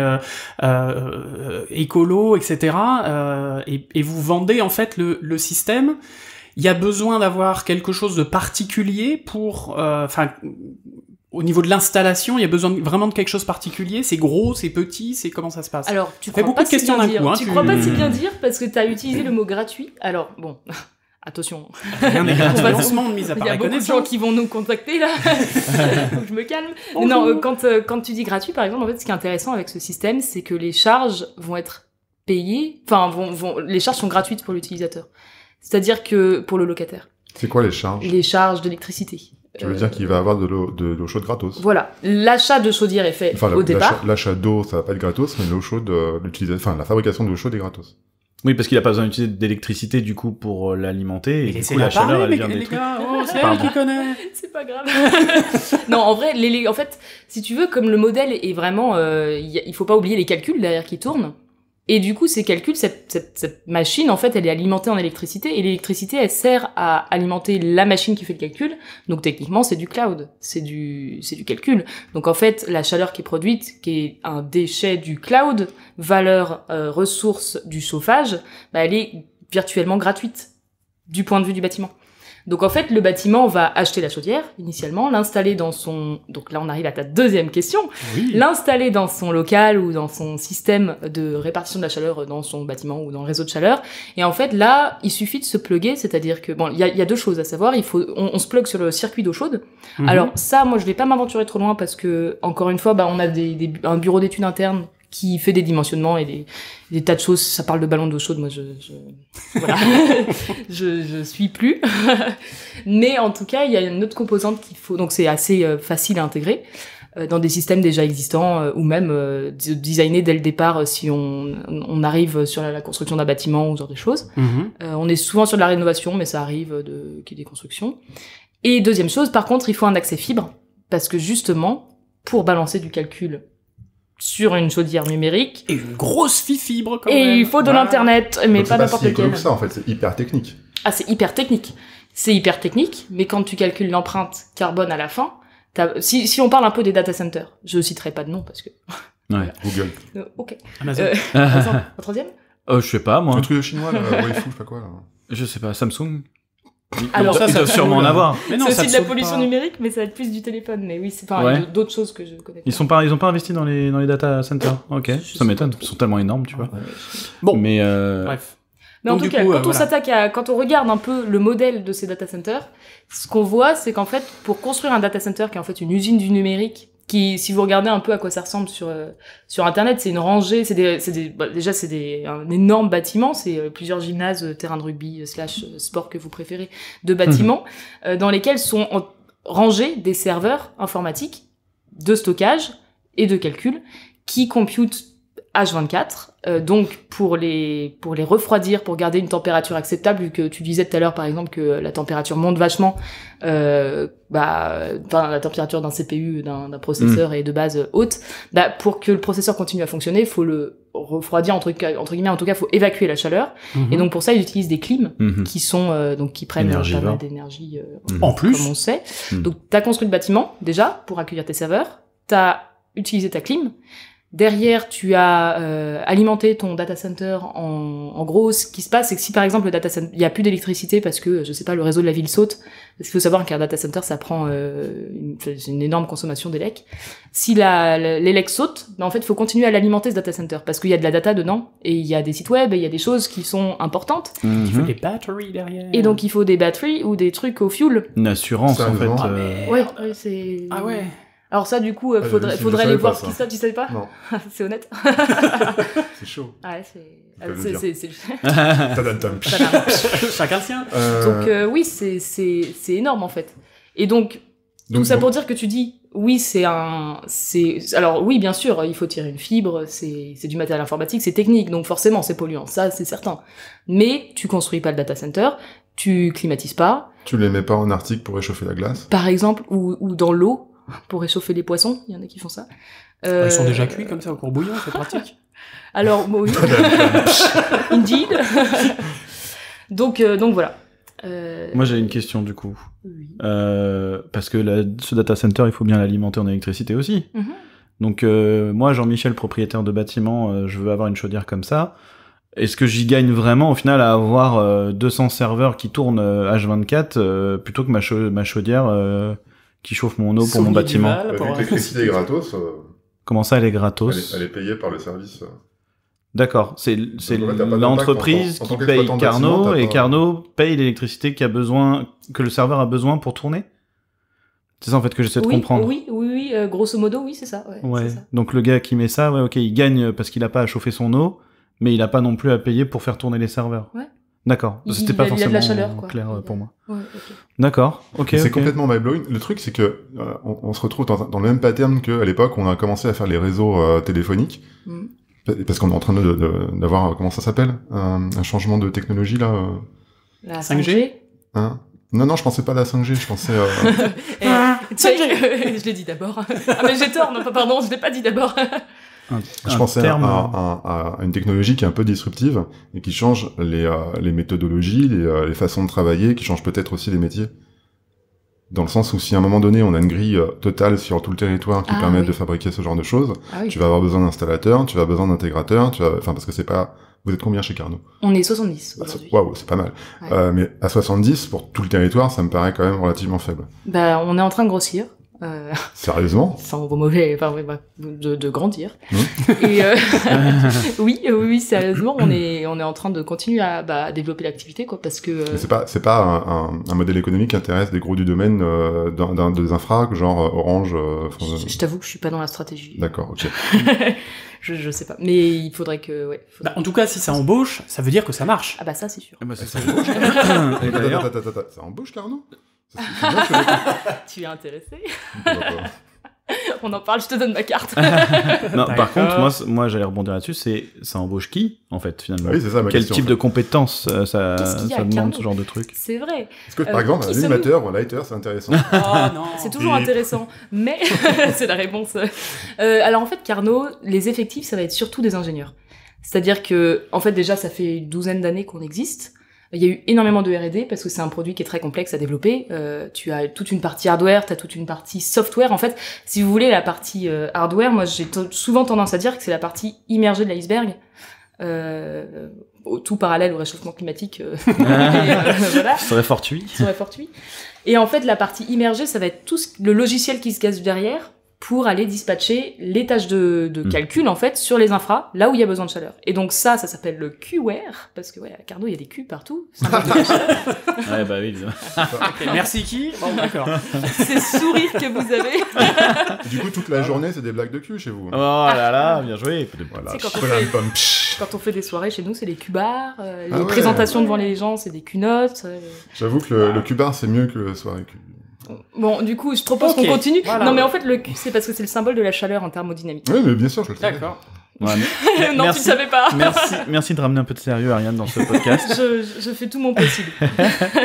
écolo, etc. Et, et, vous vendez en fait le, le système. Il y a besoin d'avoir quelque chose de particulier pour, enfin au niveau de l'installation, il y a besoin vraiment de quelque chose de particulier C'est gros, c'est petit, c'est comment ça se passe Alors, tu crois pas si questions crois pas si bien dire parce que tu as utilisé le mot gratuit. Alors, bon, attention. Il y a beaucoup de gens qui vont nous contacter là. Faut que je me calme. Non, euh, euh, quand tu dis gratuit, par exemple, en fait, ce qui est intéressant avec ce système, c'est que les charges vont être payées. Enfin, vont, les charges sont gratuites pour l'utilisateur. C'est-à-dire que pour le locataire. C'est quoi les charges Les charges d'électricité, tu veux dire euh, qu'il va avoir de l'eau, de chaude gratos Voilà, l'achat de chaudière est fait au départ. L'achat d'eau, ça va pas être gratos, mais l'eau chaude, euh, enfin la fabrication de l'eau chaude est gratos. Oui, parce qu'il a pas besoin d'utiliser d'électricité du coup pour euh, l'alimenter et du coup la chaleur elle vient des oh, c'est elle qui connaît. C'est pas grave. non, en vrai, les, en fait, si tu veux, comme le modèle est vraiment, il faut pas oublier les calculs derrière qui tournent. Et du coup, ces calculs, cette, machine, en fait, elle est alimentée en électricité, et l'électricité, elle sert à alimenter la machine qui fait le calcul. Donc techniquement, c'est du cloud, c'est du, c'est du calcul. Donc en fait, la chaleur qui est produite, qui est un déchet du cloud, valeur euh, ressource du chauffage, bah, elle est virtuellement gratuite du point de vue du bâtiment. Donc en fait, le bâtiment va acheter la chaudière initialement, l'installer dans son... Donc là, on arrive à ta deuxième question. L'installer dans son local ou dans son système de répartition de la chaleur dans son bâtiment ou dans le réseau de chaleur. Et en fait, là, il suffit de se plugger, c'est-à-dire que... Bon, il y a, deux choses à savoir. Il faut, on, se plug sur le circuit d'eau chaude. Mhm. Alors ça, moi, je vais pas m'aventurer trop loin parce que, encore une fois, bah, on a un bureau d'études interne qui fait des dimensionnements et des, tas de choses. Ça parle de ballon d'eau chaude, moi je, je voilà, je, je, suis plus. Mais en tout cas, il y a une autre composante qu'il faut, donc c'est assez euh, facile à intégrer euh, dans des systèmes déjà existants euh, ou même designés designer dès le départ si on, arrive sur la, construction d'un bâtiment ou ce genre de choses. Mhm. on est souvent sur de la rénovation, mais ça arrive de, qu'il y ait des constructions. Et deuxième chose, par contre, il faut un accès fibre parce que justement, pour balancer du calcul sur une chaudière numérique. Et une grosse fille fibre quand et même. Et il faut de l'internet, mais pas n'importe quel. C'est ça en fait, c'est hyper technique. Ah, c'est hyper technique. C'est hyper technique, mais quand tu calcules l'empreinte carbone à la fin, si, si on parle un peu des data centers, je citerai pas de nom parce que. Ouais, Google. Euh, ok. Amazon. Euh, troisième euh, Je sais pas moi. un truc chinois, euh, je sais pas quoi là. Je sais pas, Samsung ça, sûrement en avoir. C'est aussi de la pollution numérique, mais ça va être plus du téléphone. Mais oui, c'est pareil, d'autres choses que je connais. Ils sont pas, ils ont pas investi dans les, dans les data centers. Ok, ça m'étonne. Ils sont tellement énormes, tu ah, vois. Bon, mais euh, bref. en tout cas, coup, quand euh, on s'attaque à, quand on regarde un peu le modèle de ces data centers, ce qu'on voit, c'est qu'en fait, pour construire un data center qui est en fait une usine du numérique qui, si vous regardez un peu à quoi ça ressemble sur euh, sur internet, c'est une rangée, c'est des, bah, déjà c'est des un énorme bâtiment, c'est euh, plusieurs gymnases, terrains euh, terrain de rugby slash sport que vous préférez, de mhm. bâtiments dans lesquels sont rangés des serveurs informatiques de stockage et de calcul qui computent H24. Euh, donc pour les pour les refroidir, pour garder une température acceptable, vu que tu disais tout à l'heure par exemple que la température monte vachement, euh, bah enfin, la température d'un CPU, d'un processeur mm. est de base haute. Bah pour que le processeur continue à fonctionner, il faut le refroidir entre entre guillemets en tout cas il faut évacuer la chaleur mm-hmm. et donc pour ça ils utilisent des clims mm-hmm. qui sont euh, donc qui prennent pas mal d'énergie en plus comme on sait mm. donc t'as construit le bâtiment déjà pour accueillir tes serveurs t'as utilisé ta clim Derrière, tu as euh, alimenté ton data center en, gros. Ce qui se passe, c'est que si par exemple le data il n'y a plus d'électricité parce que je sais pas, le réseau de la ville saute. Parce qu'il faut savoir qu'un data center, ça prend euh, une, énorme consommation d'élec. Si l'élec saute, ben, en fait, il faut continuer à l'alimenter ce data center parce qu'il y a de la data dedans et il y a des sites web et il y a des choses qui sont importantes. Mhm. Il faut des batteries derrière. Et donc il faut des batteries ou des trucs au fuel. Une assurance en fait. Euh, c'est. Ah ouais. Alors ça, du coup, euh, ah, faudrait, faudrait aller voir ce qui se passe, tu sais pas Non. c'est honnête. c'est chaud. Ouais, c'est... Chacun le sien. Euh, donc euh, oui, c'est énorme en fait. Et donc, donc tout ça pour dire que tu dis, oui, c'est un... Alors oui, bien sûr, il faut tirer une fibre, c'est du matériel informatique, c'est technique, donc forcément c'est polluant, ça c'est certain. Mais tu construis pas le data center, tu climatises pas. Tu les mets pas en Arctique pour réchauffer la glace Par exemple, ou, ou dans l'eau pour réchauffer les poissons. Il y en a qui font ça. Ah, ils sont déjà euh, cuits comme ça au cours bouillon, c'est pratique. Alors, oui. Indeed. donc, euh, donc voilà. Euh, moi j'ai une question du coup. parce que ce data center, il faut bien l'alimenter en électricité aussi. Mhm. Donc moi Jean-Michel, propriétaire de bâtiment, je veux avoir une chaudière comme ça. Est-ce que j'y gagne vraiment au final à avoir 200 serveurs qui tournent H24 plutôt que ma chaudière qui chauffe mon eau pour mon bâtiment. L'électricité est gratos. Euh, Comment ça, elle est gratos elle est, payée par le service. Euh. D'accord, c'est l'entreprise qui paye Carnot et Carnot paye l'électricité que le serveur a besoin pour tourner. C'est ça en fait que j'essaie de comprendre. Oui, oui, oui, euh, grosso modo, oui, c'est ça. Ouais, Donc le gars qui met ça, ok, il gagne parce qu'il n'a pas à chauffer son eau, mais il n'a pas non plus à payer pour faire tourner les serveurs. D'accord. C'était pas forcément la chaleur, clair euh, pour moi. D'accord. Ok. C'est complètement my blowing. Le truc, c'est que euh, on, se retrouve dans, le même pattern qu'à l'époque, on a commencé à faire les réseaux euh, téléphoniques. Mm. Parce qu'on est en train d'avoir, comment ça s'appelle un, changement de technologie, là La 5G hein? Non, non, je pensais pas à la 5G, je pensais... Euh... Et, eh, ah, Je l'ai dit d'abord. Ah mais j'ai tort, non, pardon, je l'ai pas dit d'abord. je pensais à, une technologie qui est un peu disruptive et qui change les, euh, méthodologies, euh, les, façons de travailler, qui change peut-être aussi les métiers. Dans le sens où si à un moment donné on a une grille euh, totale sur tout le territoire qui ah permet de fabriquer ce genre de choses, ah tu vas avoir besoin d'installateurs, tu vas avoir besoin d'intégrateurs, tu enfin parce que c'est pas vous êtes combien chez Carnot On est 70 ah, aujourd'hui. Waouh, c'est pas mal. mais à 70, pour tout le territoire, ça me paraît quand même relativement faible. Bah, on est en train de grossir. Euh, sérieusement Sans vos mauvais, enfin, bah, de, grandir. Hmm. Et euh, oui, oui, sérieusement, on est, on est en train de continuer à bah, développer l'activité, quoi, parce que. Euh, c'est pas, un, modèle économique qui intéresse des gros du domaine des infra, genre Orange. je, t'avoue que je suis pas dans la stratégie. D'accord, ok. je, sais pas, mais il faudrait que, bah, en tout cas, si ça embauche, ça veut dire que ça marche. Ah bah ça, c'est sûr. bah, ça, embauche. ça embauche, tu es intéressé bah, On en parle, je te donne ma carte. non, par contre, moi, moi j'allais rebondir là-dessus, c'est ça embauche qui, en fait, finalement Quel type de compétences euh, ça, demande, ce genre de truc C'est vrai. que, euh, par exemple, un animateur ou un lighter, c'est intéressant oh, C'est toujours intéressant, mais c'est la réponse. Euh, alors, en fait, Carnot, les effectifs, ça va être surtout des ingénieurs. C'est-à-dire que, en fait, déjà, ça fait une douzaine d'années qu'on existe. Il y a eu énormément de R&D parce que c'est un produit qui est très complexe à développer. Euh, tu as toute une partie hardware, tu as toute une partie software. En fait, si vous voulez la partie euh, hardware, moi j'ai souvent tendance à dire que c'est la partie immergée de l'iceberg. Euh, tout parallèle au réchauffement climatique. Euh, serait fortuit. serait fortuit. Et en fait, la partie immergée, ça va être tout le logiciel qui se cache derrière, pour aller dispatcher les tâches de, de hmm. calcul en fait sur les infras, là où il y a besoin de chaleur. Et donc ça, ça s'appelle le QR, parce que ouais, à Cardo, il y a des Q partout. ouais, bah oui. merci qui bon, D'accord. C'est sourire que vous avez. du coup, toute la journée, c'est des blagues de Q chez vous. Hein. Oh là là, bien joué. Voilà. Quand, on fait, quand, on fait, des soirées chez nous, c'est des Q-Bars. Euh, ah les présentations devant les gens, c'est des Q-Notes. Euh. J'avoue que le, Q-Bar, c'est mieux que la soirée Q. Bon, du coup, je propose qu'on continue. Non, mais en fait, le... c'est parce que c'est le symbole de la chaleur en thermodynamique. Oui, mais bien sûr, je le sais. D'accord. non, tu ne savais pas. merci, merci de ramener un peu de sérieux, Ariane, dans ce podcast. je, fais tout mon possible.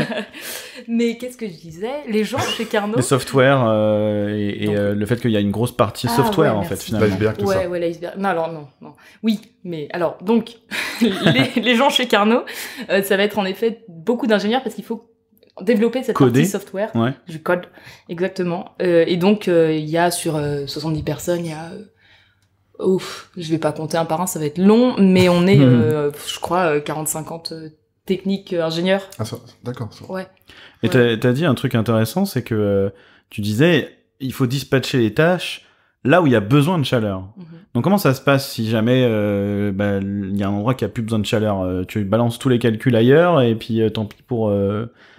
mais qu'est-ce que je disais Les gens chez Carnot. Les software euh, et, euh, le fait qu'il y a une grosse partie ah, software, en fait, finalement. ouais, Non, non, non. Oui, mais alors, donc, les, gens chez Carnot, euh, ça va être en effet beaucoup d'ingénieurs parce qu'il faut développer cette partie software je code, exactement. Euh, et donc, euh, il y a sur 70 euh, personnes, il y a... Euh, ouf, je vais pas compter un par un, ça va être long, mais on est, je crois, 40-50 techniques ingénieurs. Ah, ça, d'accord. Ouais. Et ouais. t'as as dit un truc intéressant, c'est que tu disais, il faut dispatcher les tâches là où il y a besoin de chaleur. Mhm. Donc comment ça se passe si jamais euh, bah, il y a un endroit qui a plus besoin de chaleur euh, Tu balances tous les calculs ailleurs et puis euh, tant pis pour.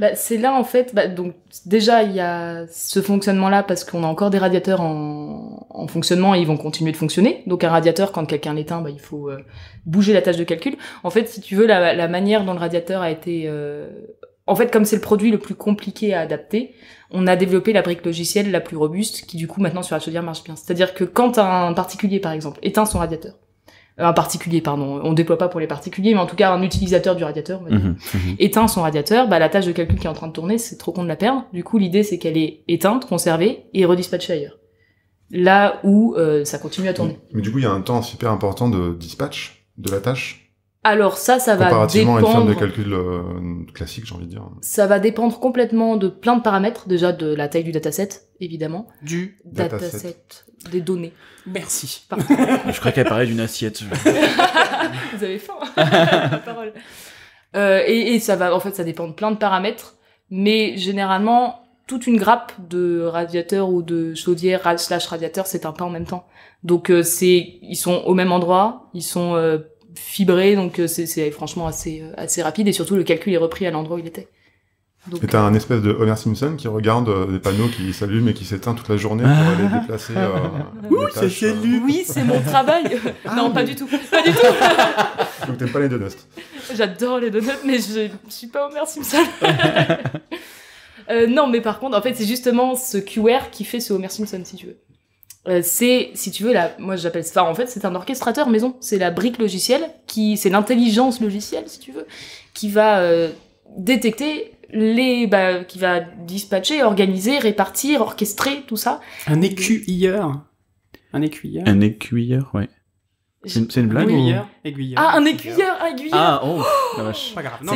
Bah, c'est là en fait. Bah, donc déjà il y a ce fonctionnement là parce qu'on a encore des radiateurs en, fonctionnement et ils vont continuer de fonctionner. Donc un radiateur quand quelqu'un l'éteint, bah, il faut bouger la tâche de calcul. En fait, si tu veux la, la manière dont le radiateur a été en fait, comme c'est le produit le plus compliqué à adapter, on a développé la brique logicielle la plus robuste qui, du coup, maintenant sur la chaudière marche bien. C'est-à-dire que quand un particulier, par exemple, éteint son radiateur, euh, un particulier, pardon, on déploie pas pour les particuliers, mais en tout cas un utilisateur du radiateur mhm, mhm. éteint son radiateur, bah, la tâche de calcul qui est en train de tourner, c'est trop con de la perdre. Du coup, l'idée, c'est qu'elle est éteinte, conservée et redispatchée ailleurs. Là où euh, ça continue à tourner. mais du coup, il y a un temps super important de dispatch de la tâche alors ça, ça va dépendre... à une firme de calcul euh, classique, j'ai envie de dire. Ça va dépendre complètement de plein de paramètres, déjà de la taille du dataset, évidemment. Du dataset. des données. Merci. je crois qu'elle parlait d'une assiette. Vous avez faim. Euh, et, ça va, en fait, ça dépend de plein de paramètres, mais généralement, toute une grappe de radiateurs ou de chaudières slash radiateurs c'est un pain en même temps. Donc euh, c'est, ils sont au même endroit, ils sont fibré, donc euh, c'est franchement assez, euh, assez rapide, et surtout le calcul est repris à l'endroit où il était. C'est un euh, espèce de Homer Simpson qui regarde des panneaux qui s'allument et qui s'éteint toute la journée pour aller ah. déplacer. Oui c'est chez lui Oui, c'est mon travail Non, ah, pas du tout Pas du tout Donc t'aimes pas les donuts J'adore les donuts, mais je, je suis pas Homer Simpson Non, mais par contre, en fait, c'est justement ce QR qui fait ce Homer Simpson, si tu veux. Euh, c'est, si tu veux, la, moi j'appelle en fait c'est un orchestrateur maison, c'est la brique logicielle, qui, c'est l'intelligence logicielle, si tu veux, qui va euh, détecter les, bah, qui va dispatcher, organiser, répartir, orchestrer, tout ça. Un écuyeur. Un écuyeur. Un écuilleur ouais. C'est une blague aiguilleur, aiguilleur, Ah, un aiguilleur, aiguilleur Ah, oh, la oh, Pas grave. Non,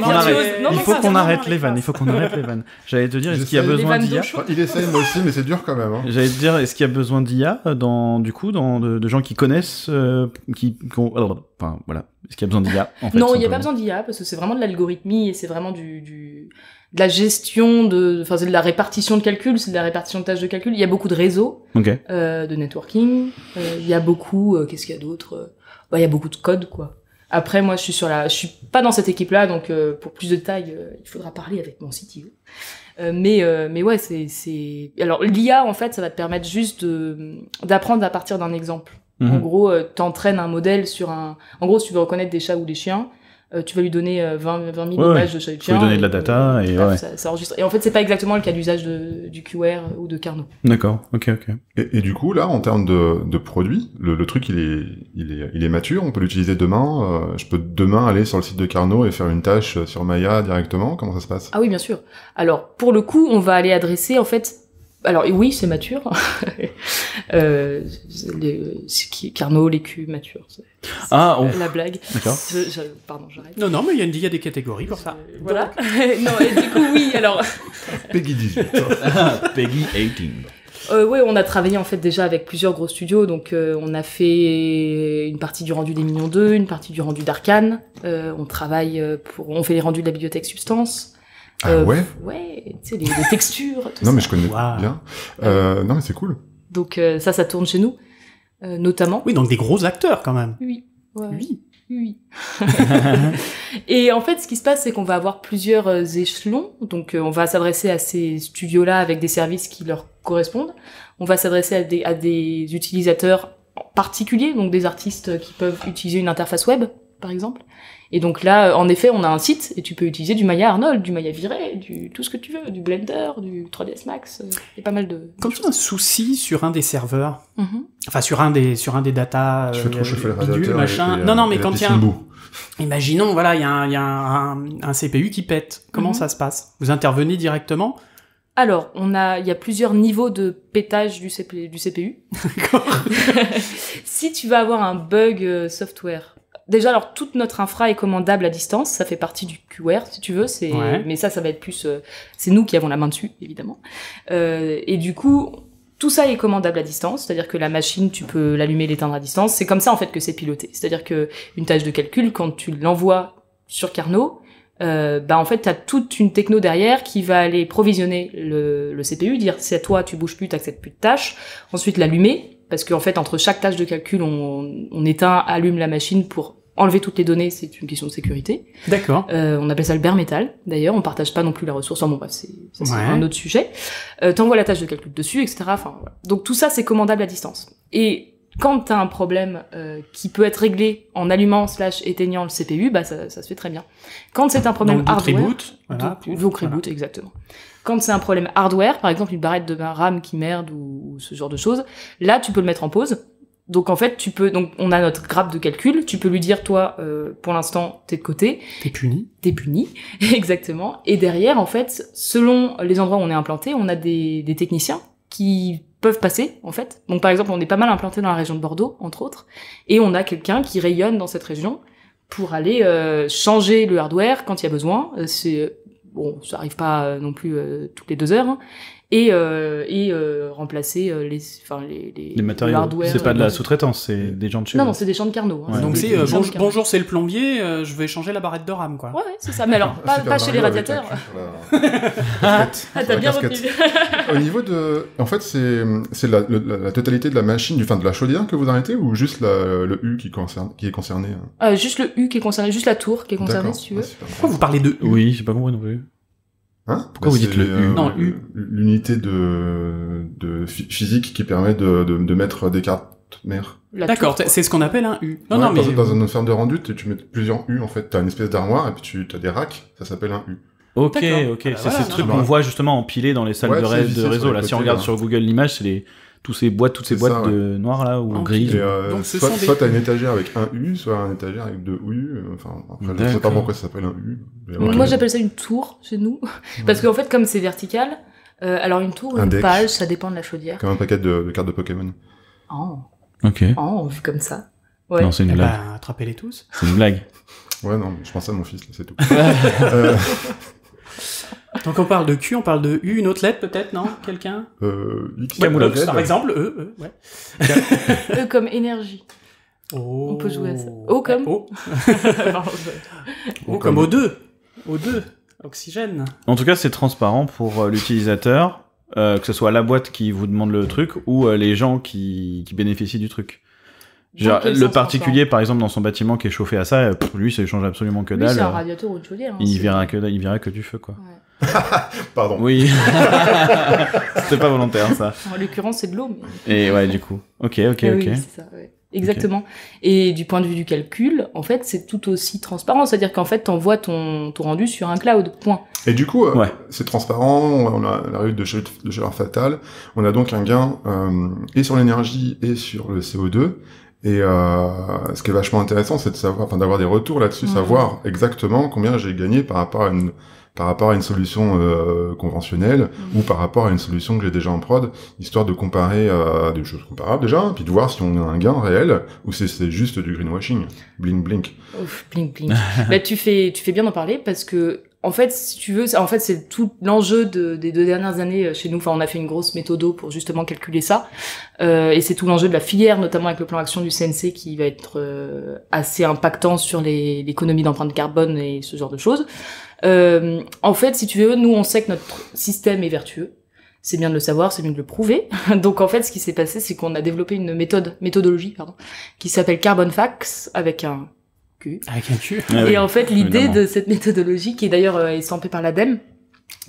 il faut qu'on arrête les vannes, il faut qu'on arrête les vannes. J'allais te dire, est-ce qu'il y a besoin d'IA Il essaie, moi aussi, mais c'est dur quand même. Hein. J'allais te dire, est-ce qu'il y a besoin d'IA, dans, du coup, dans, de, de gens qui connaissent, euh, qui, enfin, voilà. Est-ce qu'il y a besoin d'IA, en fait, Non, il n'y a pas besoin d'IA, parce que c'est vraiment de l'algorithmie, et c'est vraiment du... du de la gestion de, enfin c'est de la répartition de calculs, c'est de la répartition de tâches de calculs. Il y a beaucoup de réseaux, okay. Euh, de networking. Euh, il y a beaucoup, qu'est-ce qu'il y a d'autre il y a beaucoup de code quoi. Après moi je suis sur la je suis pas dans cette équipe là donc euh, pour plus de taille euh, il faudra parler avec mon CTO. Euh, mais mais ouais c'est c'est alors l'IA en fait ça va te permettre juste de d'apprendre à partir d'un exemple. Mm-hmm. En gros t'entraînes un modèle sur un en gros tu veux reconnaître des chats ou des chiens euh, tu vas lui donner 20, 20 000 images de chacun. Tu lui donner de la data euh, et, ouais. ça, enregistre. Et en fait, c'est pas exactement le cas d'usage du QR ou de Carnot. D'accord, ok, ok. Et, et, du coup, là, en termes de, de produits, le, le, truc, il est, il, est, il est mature, on peut l'utiliser demain. Euh, je peux demain aller sur le site de Carnot et faire une tâche sur Maya directement. Comment ça se passe Ah oui, bien sûr. Alors, pour le coup, on va aller adresser, en fait, alors oui, c'est mature. euh, les, qui, Carnot, l'écu, mature. ah, la blague. D'accord. pardon, j'arrête. Non, non, mais il y, a, des catégories pour ça. Euh, voilà. non, et du coup, oui, alors. Peggy 18. Peggy 18. Euh, oui, on a travaillé en fait déjà avec plusieurs gros studios. Donc, euh, on a fait une partie du rendu des Millions 2, une partie du rendu d'Arcane. Euh, on travaille pour, on fait les rendus de la bibliothèque Substance. Ah euh, ouais Ouais, tu sais, les, textures, tout Non, mais je connais bien. Euh, non, mais c'est cool. Donc euh, ça, ça tourne chez nous, notamment. Oui, donc des gros acteurs quand même. Oui. Oui. Oui. et en fait, ce qui se passe, c'est qu'on va avoir plusieurs échelons. Donc, on va s'adresser à ces studios-là avec des services qui leur correspondent. On va s'adresser à des, à des utilisateurs particuliers, donc des artistes qui peuvent utiliser une interface web, par exemple. Et donc là, euh, en effet, on a un site et tu peux utiliser du Maya Arnold, du Maya Viré, du tout ce que tu veux, du Blender, du 3ds Max, euh, et pas mal de. Quand tu as un souci sur un des serveurs, mhm. enfin sur un des sur un des data, euh, machin. non non, mais quand il y a un... imaginons voilà, il y a, un, y CPU qui pète. Comment mhm. ça se passe Vous intervenez directement alors, on a, il y a plusieurs niveaux de pétage du, CPU. du CPU. si tu vas avoir un bug software, Déjà, alors toute notre infra est commandable à distance, ça fait partie du QR si tu veux. C'est, mais ça, ça va être plus, euh, c'est nous qui avons la main dessus évidemment. Euh, et du coup, tout ça est commandable à distance, c'est-à-dire que la machine, tu peux l'allumer, l'éteindre à distance. C'est comme ça en fait que c'est piloté. C'est-à-dire que une tâche de calcul, quand tu l'envoies sur Carnot, euh, bah en fait t'as toute une techno derrière qui va aller provisionner le, le CPU, dire c'est à toi, tu bouges plus, t'acceptes plus de tâches, ensuite l'allumer, parce qu'en fait, entre chaque tâche de calcul, on, on, éteint, allume la machine pour enlever toutes les données, c'est une question de sécurité. D'accord. Euh, on appelle ça le bare metal. D'ailleurs, on partage pas non plus la ressource. en bon, bref, c'est un autre sujet. Euh, T'envoies la tâche de calcul dessus, etc. Enfin, Donc tout ça, c'est commandable à distance. Et quand tu as un problème euh, qui peut être réglé en allumant slash éteignant le CPU, bah ça, se fait très bien. Quand c'est un problème donc, hardware, reboot, voilà, donc, reboot exactement. Quand c'est un problème hardware, par exemple une barrette de RAM qui merde ou, ce genre de choses, là tu peux le mettre en pause. Donc en fait, tu peux donc on a notre grappe de calcul, tu peux lui dire toi euh, pour l'instant t'es de côté, t'es puni, t'es puni exactement. Et derrière en fait, selon les endroits où on est implanté, on a des, techniciens qui peuvent passer en fait. Donc par exemple, on est pas mal implanté dans la région de Bordeaux entre autres, et on a quelqu'un qui rayonne dans cette région pour aller euh, changer le hardware quand il y a besoin. Euh, c'est bon, ça arrive pas euh, non plus euh, toutes les deux heures, hein et, euh, euh, remplacer euh, les, enfin, les, les, matériaux. C'est pas de la sous-traitance, c'est des gens de chez Non, non, c'est des gens de Carnot. Hein. Donc c'est bonjour, c'est le plombier, je vais changer la barrette de rame, quoi. Ouais, ouais c'est ça. Mais alors, pas, chez les radiateurs. ah, t'as bien retenu. Au niveau de. En fait, c'est la, totalité de la machine, du, fin, de la chaudière que vous arrêtez ou juste le U qui, concerne, qui est concerné hein Juste le U qui est concerné, juste la tour qui est concernée, si tu veux. Pourquoi vous parlez de Oui, j'ai pas compris non plus. Hein vous dites le U euh, L'unité de, de physique qui permet de, mettre des cartes mères. D'accord, c'est ce qu'on appelle un U. Non, non, mais... Dans une ferme de rendu, tu mets plusieurs U, en fait. T'as une espèce d'armoire, et puis tu as des racks, ça s'appelle un U. Ok, ok. Bah c'est ce truc ah qu'on bah. voit justement empilé dans les salles de, de, réseau. Là, si on regarde sur Google l'image, c'est les tous ces boîtes, toutes ces boîtes de noir là ou ah, grises. Euh, soit soit t'as une étagère avec un U, soit un étagère avec deux U. Euh, enfin, je sais pas pourquoi ça s'appelle un U. moi, euh, j'appelle ça une tour chez nous, parce qu'en fait, comme c'est vertical, alors une tour, une page, ça dépend de la chaudière. Comme un paquet de, cartes de Pokémon. Oh. Ok. Oh, vu comme ça. Ouais. Non, c'est une, eh blague. Ben, les tous. C'est une blague. ouais, non, je pense à mon fils, c'est tout. Donc on parle de Q, on parle de U, une autre lettre peut-être, non Quelqu'un euh, par exemple, E, E, ouais. e comme énergie. Oh. On peut jouer à ça. O comme O. o comme O2. O2, oxygène. En tout cas, c'est transparent pour euh, l'utilisateur, euh, que ce soit la boîte qui vous demande le truc ou euh, les gens qui bénéficient du truc le particulier, par exemple, dans son bâtiment qui est chauffé à ça, euh, lui, ça ne change absolument que dalle. il, verra que, il verra que du feu, quoi. Pardon. Oui. c'est pas volontaire, ça. En l'occurrence, c'est de l'eau. Et ouais, du coup. Ok, ok, ok. Exactement. Et du point de vue du calcul, en fait, c'est tout aussi transparent. C'est-à-dire qu'en fait, t'envoies ton, ton rendu sur un cloud. Point. Et du coup, euh, c'est transparent. On a la rue de, de chaleur fatale. On a donc un gain euh, et sur l'énergie et sur le CO2. Et euh, ce qui est vachement intéressant, c'est de savoir, enfin, d'avoir des retours là-dessus, mhm. savoir exactement combien j'ai gagné par rapport à une par rapport à une solution euh, conventionnelle mhm. ou par rapport à une solution que j'ai déjà en prod, histoire de comparer euh, des choses comparables déjà, hein, puis de voir si on a un gain réel ou si c'est juste du greenwashing. Blink blink. Ouf, blink blink. Bah, tu fais tu fais bien d'en parler parce que en fait, si tu veux, en fait, c'est tout l'enjeu des deux dernières années euh, chez nous. Enfin, on a fait une grosse méthodo pour justement calculer ça, euh, et c'est tout l'enjeu de la filière, notamment avec le plan d'action du CNC, qui va être euh, assez impactant sur l'économie d'empreinte carbone et ce genre de choses. en fait, si tu veux, nous, on sait que notre système est vertueux. C'est bien de le savoir, c'est bien de le prouver. Donc en fait, ce qui s'est passé, c'est qu'on a développé une méthode, méthodologie, pardon, qui s'appelle Carbon avec un ah et en fait, l'idée de cette méthodologie, qui est d'ailleurs euh, est stampée par l'ADEME,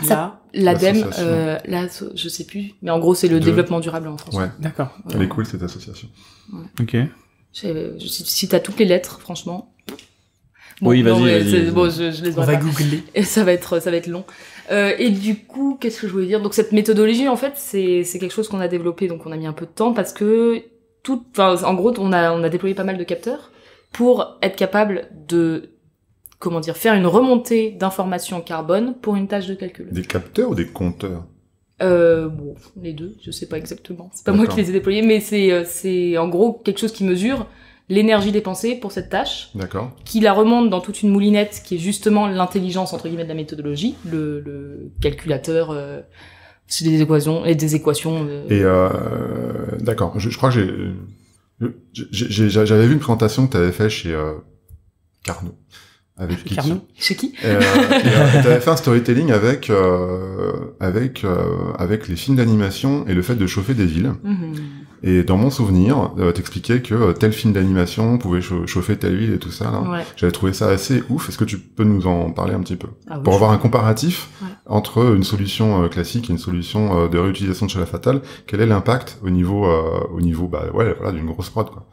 ça, l'ADEME, euh, là, je sais plus, mais en gros, c'est le développement durable en France. D'accord. Elle est cool, cette association. Ouais. Ok. Si t'as toutes les lettres, franchement. oui, vas-y. On va googler. Et ça va être, ça va être long. Euh, et du coup, qu'est-ce que je voulais dire Donc cette méthodologie, en fait, c'est quelque chose qu'on a développé, donc on a mis un peu de temps parce que tout, en gros, on a, on a déployé pas mal de capteurs pour être capable de comment dire faire une remontée d'informations carbone pour une tâche de calcul. Des capteurs ou des compteurs euh, bon, les deux, je sais pas exactement. C'est pas moi qui les ai déployés, mais c'est euh, c'est en gros quelque chose qui mesure l'énergie dépensée pour cette tâche, D'accord. qui la remonte dans toute une moulinette qui est justement l'intelligence entre guillemets de la méthodologie, le, calculateur. Euh, c'est des équations et des équations. Euh. Et euh, d'accord, je, crois que j'ai... J'avais vu une présentation que tu avais fait chez euh, Carnot. Avec qui Carnot Chez qui euh, Tu euh, avais fait un storytelling avec euh, avec avec les films d'animation et le fait de chauffer des villes. Mmh. Et dans mon souvenir, euh, t'expliquais que euh, tel film d'animation pouvait chauffer telle huile et tout ça. J'avais trouvé ça assez ouf. Est-ce que tu peux nous en parler un petit peu ah pour avoir un comparatif entre une solution euh, classique et une solution de réutilisation de la Fatale Quel est l'impact au niveau, au niveau, bah ouais, voilà, d'une grosse prod quoi.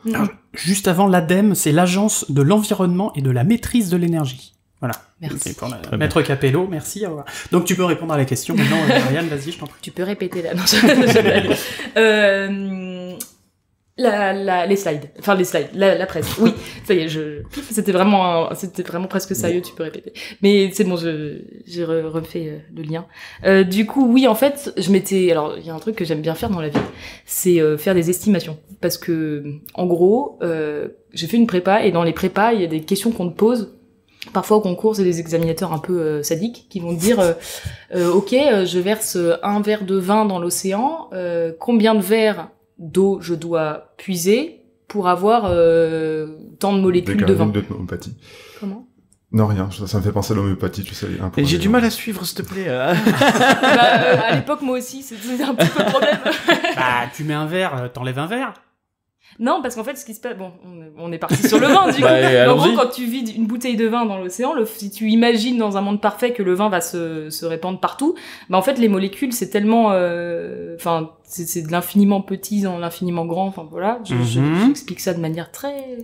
Juste avant l'ADEME, c'est l'agence de l'environnement et de la maîtrise de l'énergie. Voilà. Merci. Maître Capello, merci. Donc tu peux répondre à la question maintenant, Marianne, euh, vas-y, je t'en prie. Tu peux répéter là. Non, je... euh, la, la, les slides, enfin les slides, la, la presse. Oui, ça y est, je... c'était vraiment, c'était vraiment presque sérieux. Tu peux répéter, mais c'est bon, je j'ai refait euh, le lien. Euh, du coup, oui, en fait, je m'étais, alors il y a un truc que j'aime bien faire dans la vie, c'est euh, faire des estimations, parce que en gros, j'ai fait une prépa et dans les prépas, il y a des questions qu'on te pose Parfois au concours, c'est des examinateurs un peu euh, sadiques qui vont dire euh, euh, Ok, je verse un verre de vin dans l'océan, combien de verres d'eau je dois puiser pour avoir tant de molécules de vin Comment non, rien, ça, me fait penser à l'homéopathie, tu sais. Et j'ai du mal à suivre, s'il te plaît. Bah, à l'époque, moi aussi, c'était un peu le problème. bah, tu mets un verre, t'enlèves un verre. Non, parce qu'en fait, ce qui se passe, bon, on est parti sur le vin, du coup. Bah, en gros, quand tu vides une bouteille de vin dans l'océan, si tu imagines dans un monde parfait que le vin va se, se répandre partout, bah en fait, les molécules, c'est tellement, euh, enfin, c'est de l'infiniment petit dans l'infiniment grand. Enfin voilà, mhm. j'explique je, ça de manière très.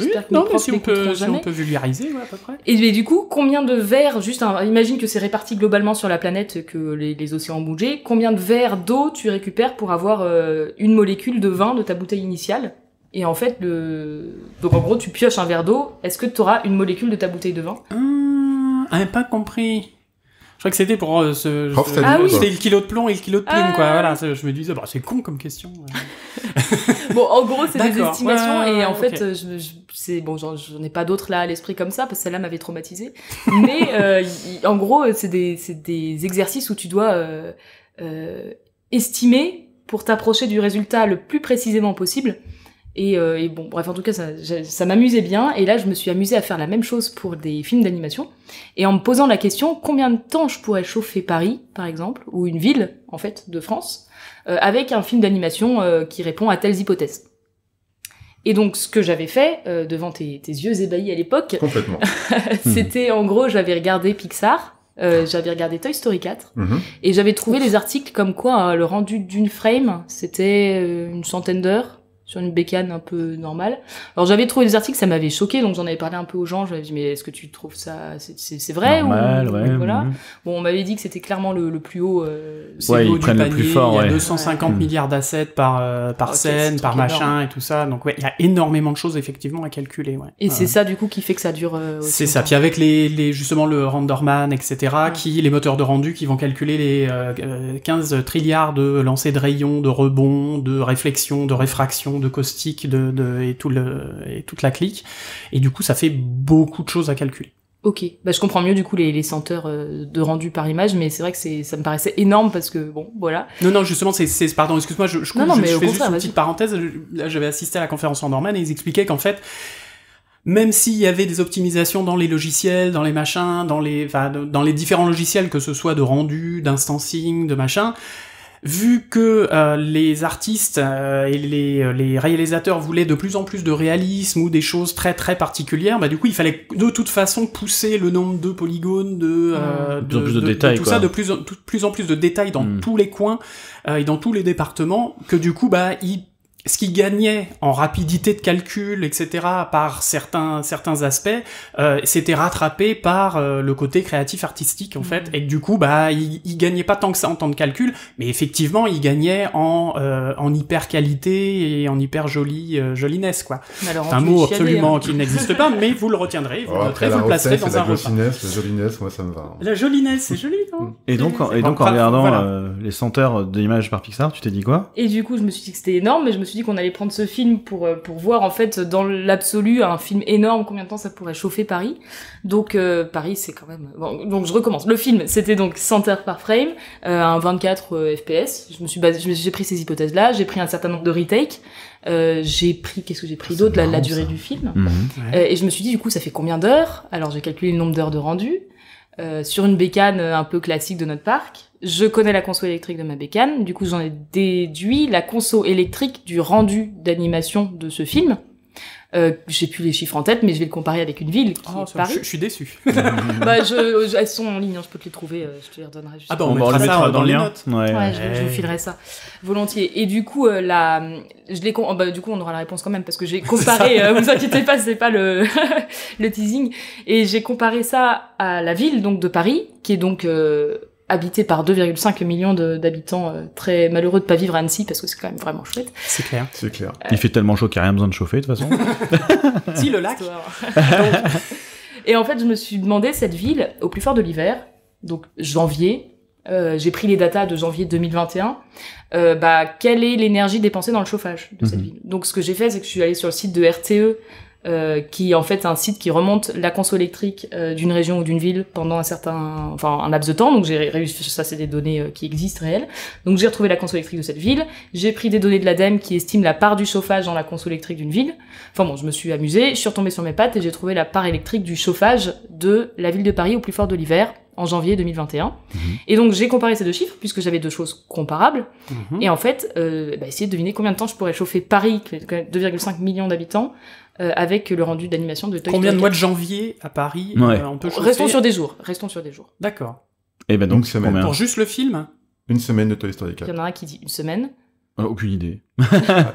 Oui, non, si on, peut, si peut, vulgariser, à peu près. Et, du coup, combien de verres, juste, imagine que c'est réparti globalement sur la planète, que les, les océans bougé, combien de verres d'eau tu récupères pour avoir euh, une molécule de vin de ta bouteille initiale Et en fait, le... donc en gros, tu pioches un verre d'eau, est-ce que tu auras une molécule de ta bouteille de vin Hum, pas compris. Je crois que c'était pour euh, ce. Ah, oui. C'était le kilo de plomb et le kilo de plume, quoi. Ah. Voilà, je me disais, bah, c'est con comme question. bon, en gros, c'est des estimations et en fait, euh, je, je c'est bon, j'en ai pas d'autres là à l'esprit comme ça parce que celle-là m'avait traumatisé Mais euh, en gros, c'est des, des exercices où tu dois euh, estimer pour t'approcher du résultat le plus précisément possible. Et, euh, et, bon, bref, en tout cas, ça, ça m'amusait bien. Et là, je me suis amusée à faire la même chose pour des films d'animation. Et en me posant la question, combien de temps je pourrais chauffer Paris, par exemple, ou une ville, en fait, de France, euh, avec un film d'animation euh, qui répond à telles hypothèses. Et donc, ce que j'avais fait, devant tes, yeux ébahis à l'époque, c'était en gros, j'avais regardé Pixar, j'avais regardé Toy Story 4 mhm. et j'avais trouvé des articles comme quoi hein, le rendu d'une frame c'était une centaine d'heures sur une bécane un peu normale. Alors j'avais trouvé des articles, ça m'avait choqué, donc j'en avais parlé un peu aux gens. J'avais dit mais est-ce que tu trouves ça c'est vrai ou, ouais, voilà. Mm-hmm. Bon, on m'avait dit que c'était clairement le, plus haut. Euh, c'est le plus fort. Il y a 250 mm. milliards d'assets par euh, par oh, scène, par machin et tout ça. Donc ouais, il y a énormément de choses effectivement à calculer. Et c'est ça du coup qui fait que ça dure. Euh, aussi. c'est ça. Puis avec les, justement le renderman etc. qui les moteurs de rendu qui vont calculer les 15 trilliards de lancers de rayons, de rebonds, de réflexions de réfractions de caustique de, et, tout le, toute la clique. Et du coup, ça fait beaucoup de choses à calculer. Ok, bah, je comprends mieux du coup les, senteurs euh, de rendu par image, mais c'est vrai que c'est, ça me paraissait énorme parce que bon, voilà. Non, non, justement, c'est, c'est pardon, excuse-moi, je, je, mais je fais juste une petite parenthèse. Là, j'avais assisté à la conférence en Norman et ils expliquaient qu'en fait, même s'il y avait des optimisations dans les logiciels, dans les machins, dans les, dans les différents logiciels, que ce soit de rendu, d'instancing, de machin, vu que euh, les artistes euh, et euh, les, réalisateurs voulaient de plus en plus de réalisme ou des choses très très particulières, bah du coup il fallait de toute façon pousser le nombre de polygones, de, de, tout ça, de plus en, plus en plus de détails dans hmm. tous les coins et dans tous les départements, que du coup bah ils ce qui gagnait en rapidité de calcul, etc., par certains, certains aspects, c'était euh, rattrapé par euh, le côté créatif artistique, en fait, mmh. et du coup, bah, il, gagnait pas tant que ça en temps de calcul, mais effectivement, il gagnait en, euh, en hyper qualité et en hyper jolie jolinesse, quoi. c'est un mot absolument hein. qui n'existe pas, mais vous le retiendrez, vous oh, le vous placerez dans un repas. La jolinesse, moi, ça me va. Hein. La jolinesse, c'est joli, non mm. Et donc, et donc, en regardant les senteurs d'images par Pixar, tu t'es dit quoi Et du coup, je me suis dit que c'était énorme, mais je me suis qu'on allait prendre ce film pour, euh, pour voir, en fait, dans l'absolu, un film énorme, combien de temps ça pourrait chauffer Paris. Donc, euh, Paris, c'est quand même... donc, je recommence. Le film, c'était donc 100 heures par frame, euh, un 24 FPS. Je me suis basé, j'ai pris ces hypothèses-là, j'ai pris un certain nombre de retakes. j'ai pris, qu'est-ce que j'ai pris d'autre la, durée du film. Mhm. et je me suis dit, du coup, ça fait combien d'heures Alors j'ai calculé le nombre d'heures de rendu sur une bécane un peu classique de notre parc je connais la conso électrique de ma bécane, du coup j'en ai déduit la conso électrique du rendu d'animation de ce film. Euh, j'ai plus les chiffres en tête, mais je vais le comparer avec une ville. oh, Paris. Je, suis déçu. bah, je, euh, elles sont en ligne, hein, je peux te les trouver, euh, je te les redonnerai. Juste ah, bah, on, va mettra, ça dans, les notes. Ouais, Je, vous filerai ça volontiers. Et du coup, euh, la, je les oh, bah, du coup, on aura la réponse quand même parce que j'ai comparé. Ne vous inquiétez pas, c'est pas le le teasing. Et j'ai comparé ça à la ville donc de Paris, qui est donc habité par 2,5 millions d'habitants euh, très malheureux de pas vivre à Annecy parce que c'est quand même vraiment chouette. C'est clair. C'est clair. Il fait tellement chaud qu'il n'y a rien besoin de chauffer de toute façon. si le lac. et en fait, je me suis demandé cette ville au plus fort de l'hiver, donc janvier. Euh, j'ai pris les datas de janvier 2021. Euh, bah, quelle est l'énergie dépensée dans le chauffage de cette mhm. ville Donc, ce que j'ai fait, c'est que je suis allée sur le site de RTE, euh, qui est en fait un site qui remonte la console électrique euh, d'une région ou d'une ville pendant un certain, enfin un laps de temps. Donc j'ai réussi, ça c'est des données euh, qui existent réelles. Donc j'ai retrouvé la console électrique de cette ville. J'ai pris des données de l'ADEME qui estiment la part du chauffage dans la console électrique d'une ville. Enfin bon, je me suis amusé je suis retombée sur mes pattes et j'ai trouvé la part électrique du chauffage de la ville de Paris au plus fort de l'hiver en janvier 2021. Mhm. Et donc j'ai comparé ces deux chiffres puisque j'avais deux choses comparables. Mhm. Et en fait, euh, bah, essayer de deviner combien de temps je pourrais chauffer Paris, 2,5 millions d'habitants, euh, avec le rendu d'animation de Toy Combien de mois de janvier à Paris euh, on peut Restons sur des jours. Restons sur des jours. D'accord. Et eh ben donc donc pour, pour juste le film. Une semaine de Toy Story 4. Il y en a un qui dit une semaine. Ah, aucune idée.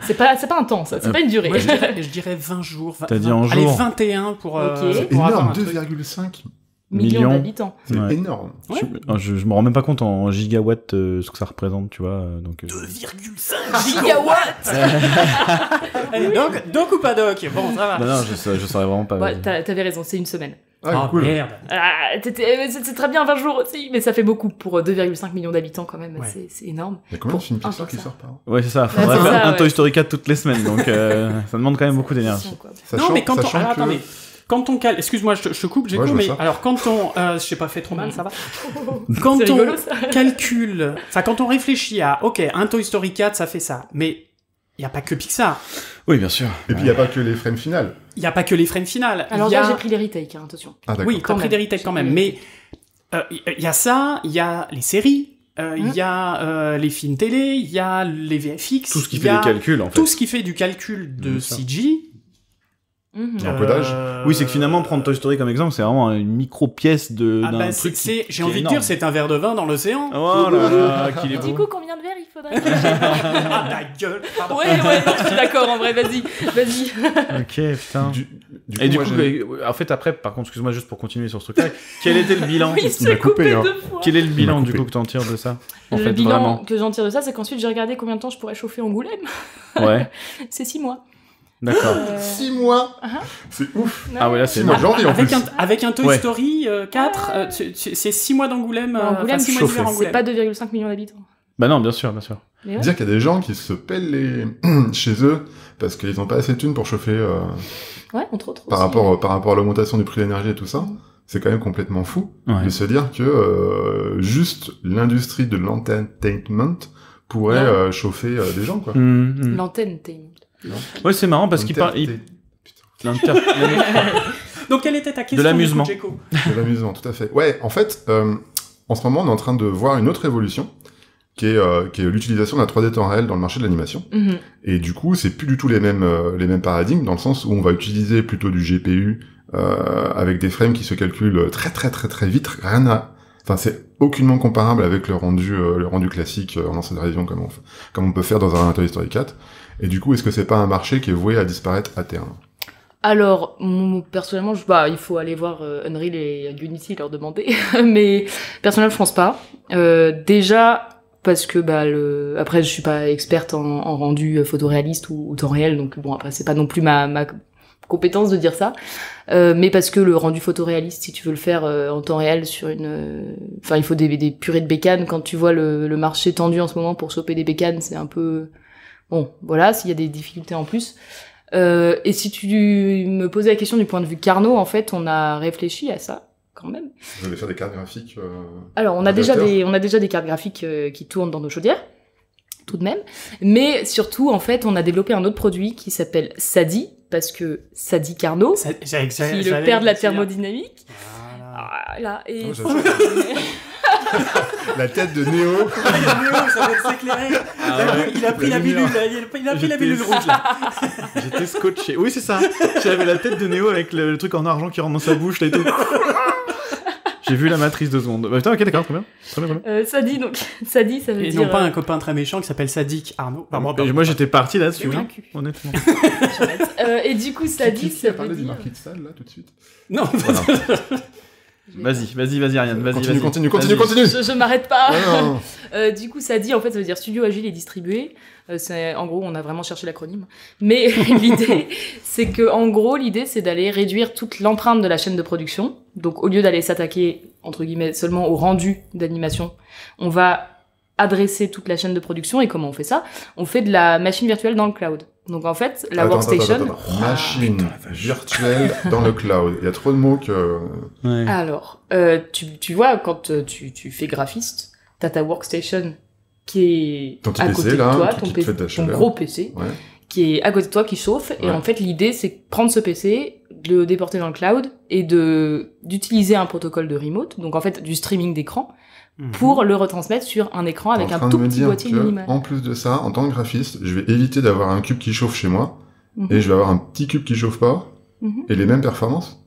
c'est pas pas un temps ça, c'est euh, pas une durée. je, dirais, 20 jours. T'as 21 pour. 2,5 millions, d'habitants. C'est énorme. Oh, je, je, me rends même pas compte en gigawatt euh, ce que ça représente, tu vois. Euh, donc, 2,5 euh. gigawatts ah ah donc, donc, ou pas doc Bon, ça va. Non, bah non, je, je saurais vraiment pas. Ouais, t'avais raison, c'est une semaine. Ah, ah merde C'est très bien 20 jours aussi, mais ça fait beaucoup pour 2,5 millions d'habitants quand même, c'est énorme. Il y a combien de qui sortent par an Ouais, c'est ça, faudrait faire un Toy historique 4 toutes les semaines, donc ça demande quand même beaucoup d'énergie. Non, mais quand on quand on calcule... excuse-moi, je, te coupe, j'ai ouais, mais alors quand on, euh, je sais pas, fait trop mal, ça va. quand on rigolo, ça. calcule, enfin quand on réfléchit à, ok, un Toy Story 4, ça fait ça, mais il n'y a pas que Pixar. Oui, bien sûr. Et puis il n'y a pas que les frames finales. Il n'y a pas que les frames finales. Alors là, j'ai pris les retakes, hein, attention. Ah, oui, t'as pris des retakes quand même, mais il euh, y a ça, il y a les séries, euh, hum. euh, il y a les films télé, il y a les VFX, tout ce qui fait du calcul, en fait. Tout ce qui fait du calcul de CG, Mmh. codage. Euh, oui, c'est que finalement, prendre Toy Story comme exemple, c'est vraiment une micro-pièce de. Ah bah, truc j'ai envie de dire, c'est un verre de vin dans l'océan. Oh là là, qu'il Du coup, combien de verres il faudrait Ah, ta gueule Ouais, ouais, je suis d'accord, en vrai, vas-y, vas-y. ok, putain. Et du coup, en fait, après, par contre, excuse-moi juste pour continuer sur ce truc-là, quel était le bilan oui, il coupé, hein. Quel est le bilan, du coup, que t'en tires de ça Le bilan que j'en tire de ça, c'est qu'ensuite, j'ai regardé combien de temps je pourrais chauffer Angoulême. Ouais. c'est 6 mois. D'accord. 6 euh, mois uh-huh. C'est ouf Ah ouais, c'est en plus. avec un Toy Story 4, euh, euh, c'est 6 mois d'Angoulême. Angoulême, c'est pas 2,5 millions d'habitants. Bah non, bien sûr, bien sûr. Dire qu'il y a des gens qui se pèlent chez eux parce qu'ils n'ont pas assez de thunes pour chauffer. ouais, entre autres. Par, rapport, par rapport à l'augmentation du prix de l'énergie et tout ça, c'est quand même complètement fou de se dire que juste l'industrie de l'entertainment pourrait chauffer des gens, quoi. Mmh, mmh. Ouais, c'est marrant parce qu'il parle. Donc, quelle était ta question De l'amusement. De l'amusement, tout à fait. Ouais, en fait, euh, en ce moment, on est en train de voir une autre évolution qui est, euh, est l'utilisation de la 3D temps réel dans le marché de l'animation. Mhm. Et du coup, c'est plus du tout les mêmes, euh, les mêmes paradigmes, dans le sens où on va utiliser plutôt du GPU avec des frames qui se calculent très très très très vite, rien à... Enfin, c'est aucunement comparable avec le rendu, le rendu classique en ancienne révision comme on, comme on peut faire dans un Toy Story 4. Et du coup, est-ce que c'est pas un marché qui est voué à disparaître à terme alors, personnellement, bah, il faut aller voir euh, Unreal et Unity leur demander. Mais personnellement, je pense pas. Euh, déjà, parce que bah le après je suis pas experte en, rendu euh, photoréaliste ou, ou, temps réel donc bon après c'est pas non plus ma, compétence de dire ça mais parce que le rendu photoréaliste si tu veux le faire en temps réel sur une enfin il faut des, purées de bécanes quand tu vois le, le marché tendu en ce moment pour choper des bécanes c'est un peu Bon, voilà, s'il y a des difficultés en plus. Euh, et si tu me posais la question du point de vue Carnot, en fait, on a réfléchi à ça quand même. Vous allez faire des cartes graphiques euh, Alors, on a déjà des on a déjà des cartes graphiques euh, qui tournent dans nos chaudières tout de même, mais surtout en fait, on a développé un autre produit qui s'appelle Sadi parce que Sadi Carnot, c'est, le père de la hein. thermodynamique. Voilà. et... Ah, la tête de Néo. Ah, ah il a ça va s'éclairer. il a pris la, la il a pris la pilule rouge là. J'étais scotché. Oui, c'est ça. J'avais la tête de Néo avec le, truc en argent qui rentre dans sa bouche là et tout. J'ai vu la matrice de secondes. Bah, putain, ok, d'accord, très bien. Très bien, très bien. Euh, Sadi, donc. Sadie, ça veut et dire. Et non pas un euh, copain très méchant qui s'appelle Sadik Arnaud. moi, j'étais parti là-dessus, hein, vois. honnêtement. Euh, et du coup, Sadi, ça veut dire. du marquis de salle, là, tout de suite Non, Vas-y, vas-y, vas-y, Ariane, vas-y. Continue, continue, continue, continue, Je, m'arrête pas. Euh, du coup, ça dit, en fait, ça veut dire Studio Agile et distribué. Euh, c'est, en gros, on a vraiment cherché l'acronyme. Mais l'idée, c'est que, en gros, l'idée, c'est d'aller réduire toute l'empreinte de la chaîne de production. Donc, au lieu d'aller s'attaquer, entre guillemets, seulement au rendu d'animation, on va adresser toute la chaîne de production. Et comment on fait ça On fait de la machine virtuelle dans le cloud. Donc en fait, la workstation. Ah, Machine virtuelle dans le cloud. Il y a trop de mots que. Alors, euh, tu, tu, vois, quand euh, tu, tu fais graphiste, t'as ta workstation qui est à côté de toi, ton, ton, gros PC, qui est à côté de toi, qui chauffe. Et en fait, l'idée, c'est prendre ce PC, de le déporter dans le cloud et de d'utiliser un protocole de remote, donc en fait du streaming d'écran, Mhm. pour le retransmettre sur un écran avec un tout petit boîtier minimal. En plus de ça, en tant que graphiste, je vais éviter d'avoir un cube qui chauffe chez moi mhm. et je vais avoir un petit cube qui chauffe pas mhm. et les mêmes performances.